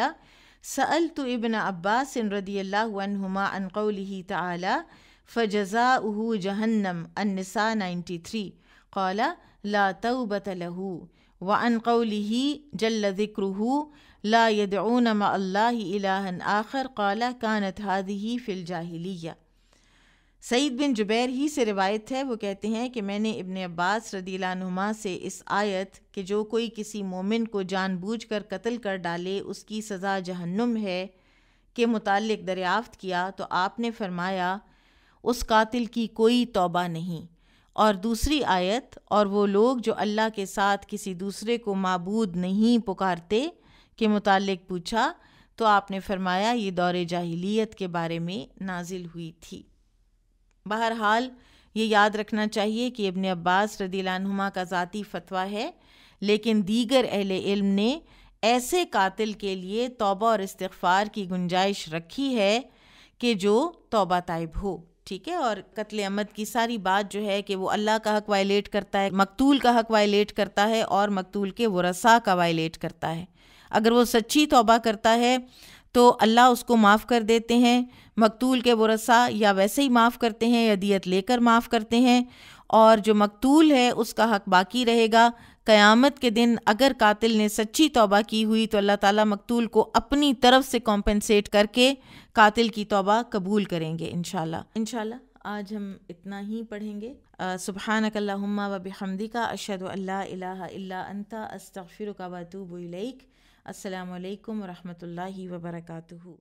سألت ابن عباس رضي الله عنهما عن قوله تعالى فجزاؤه جهنم النساء 93 قال لا توبة له وعن قوله جل ذكره لا يدعون مع الله إلها آخر قال كانت هذه في الجاهلية सईद बिन जुबैर ही से रिवायत है वो कहते हैं कि मैंने इबन अब्बास रदीला नुमा से इस आयत कि जो कोई किसी मोमिन को जानबूझकर कत्ल कर डाले उसकी सज़ा जहन्नुम है के मुतालिक दरियाफ़त किया तो आपने फरमाया उस कातिल की कोई तौबा नहीं और दूसरी आयत और वो लोग जो अल्लाह के साथ किसी दूसरे को मबूद नहीं पुकारते के मुतालिक पूछा तो आपने फरमाया ये दौरे जाहिलियत के बारे में नाजिल हुई थी बहरहाल ये याद रखना चाहिए कि इबन अब्बास रदीलानुमा का ज़ाती फतवा है लेकिन दीगर अहल इल्म ने ऐसे कातिल के लिए तौबा और इस्तफ़ार की गुंजाइश रखी है कि जो तौबा तायब हो ठीक है और कत्ल अमद की सारी बात जो है कि वो अल्लाह का हक वायलेट करता है मकतूल का हक वायलेट करता है और मकतूल के वसा का वायलेट करता है अगर वो सच्ची तौबा करता है तो अल्लाह उसको माफ़ कर देते हैं मकतूल के वसा या वैसे ही माफ़ करते हैं या दियत लेकर माफ़ करते हैं और जो मकतूल है उसका हक बाकी रहेगा क़यामत के दिन अगर कातिल ने सच्ची तौबा की हुई तो अल्लाह ताला मकतूल को अपनी तरफ से कॉम्पनसेट करके कातिल की तौबा कबूल करेंगे इन इन आज हम इतना ही पढ़ेंगे सुबहानक व बिहमदी का अशद अल्लाह अंता अस्तफ़िर का वतूब அஸ்லாம் வலைக்கம் வரமத்துல்லாஹி வபரகாத்துஹூ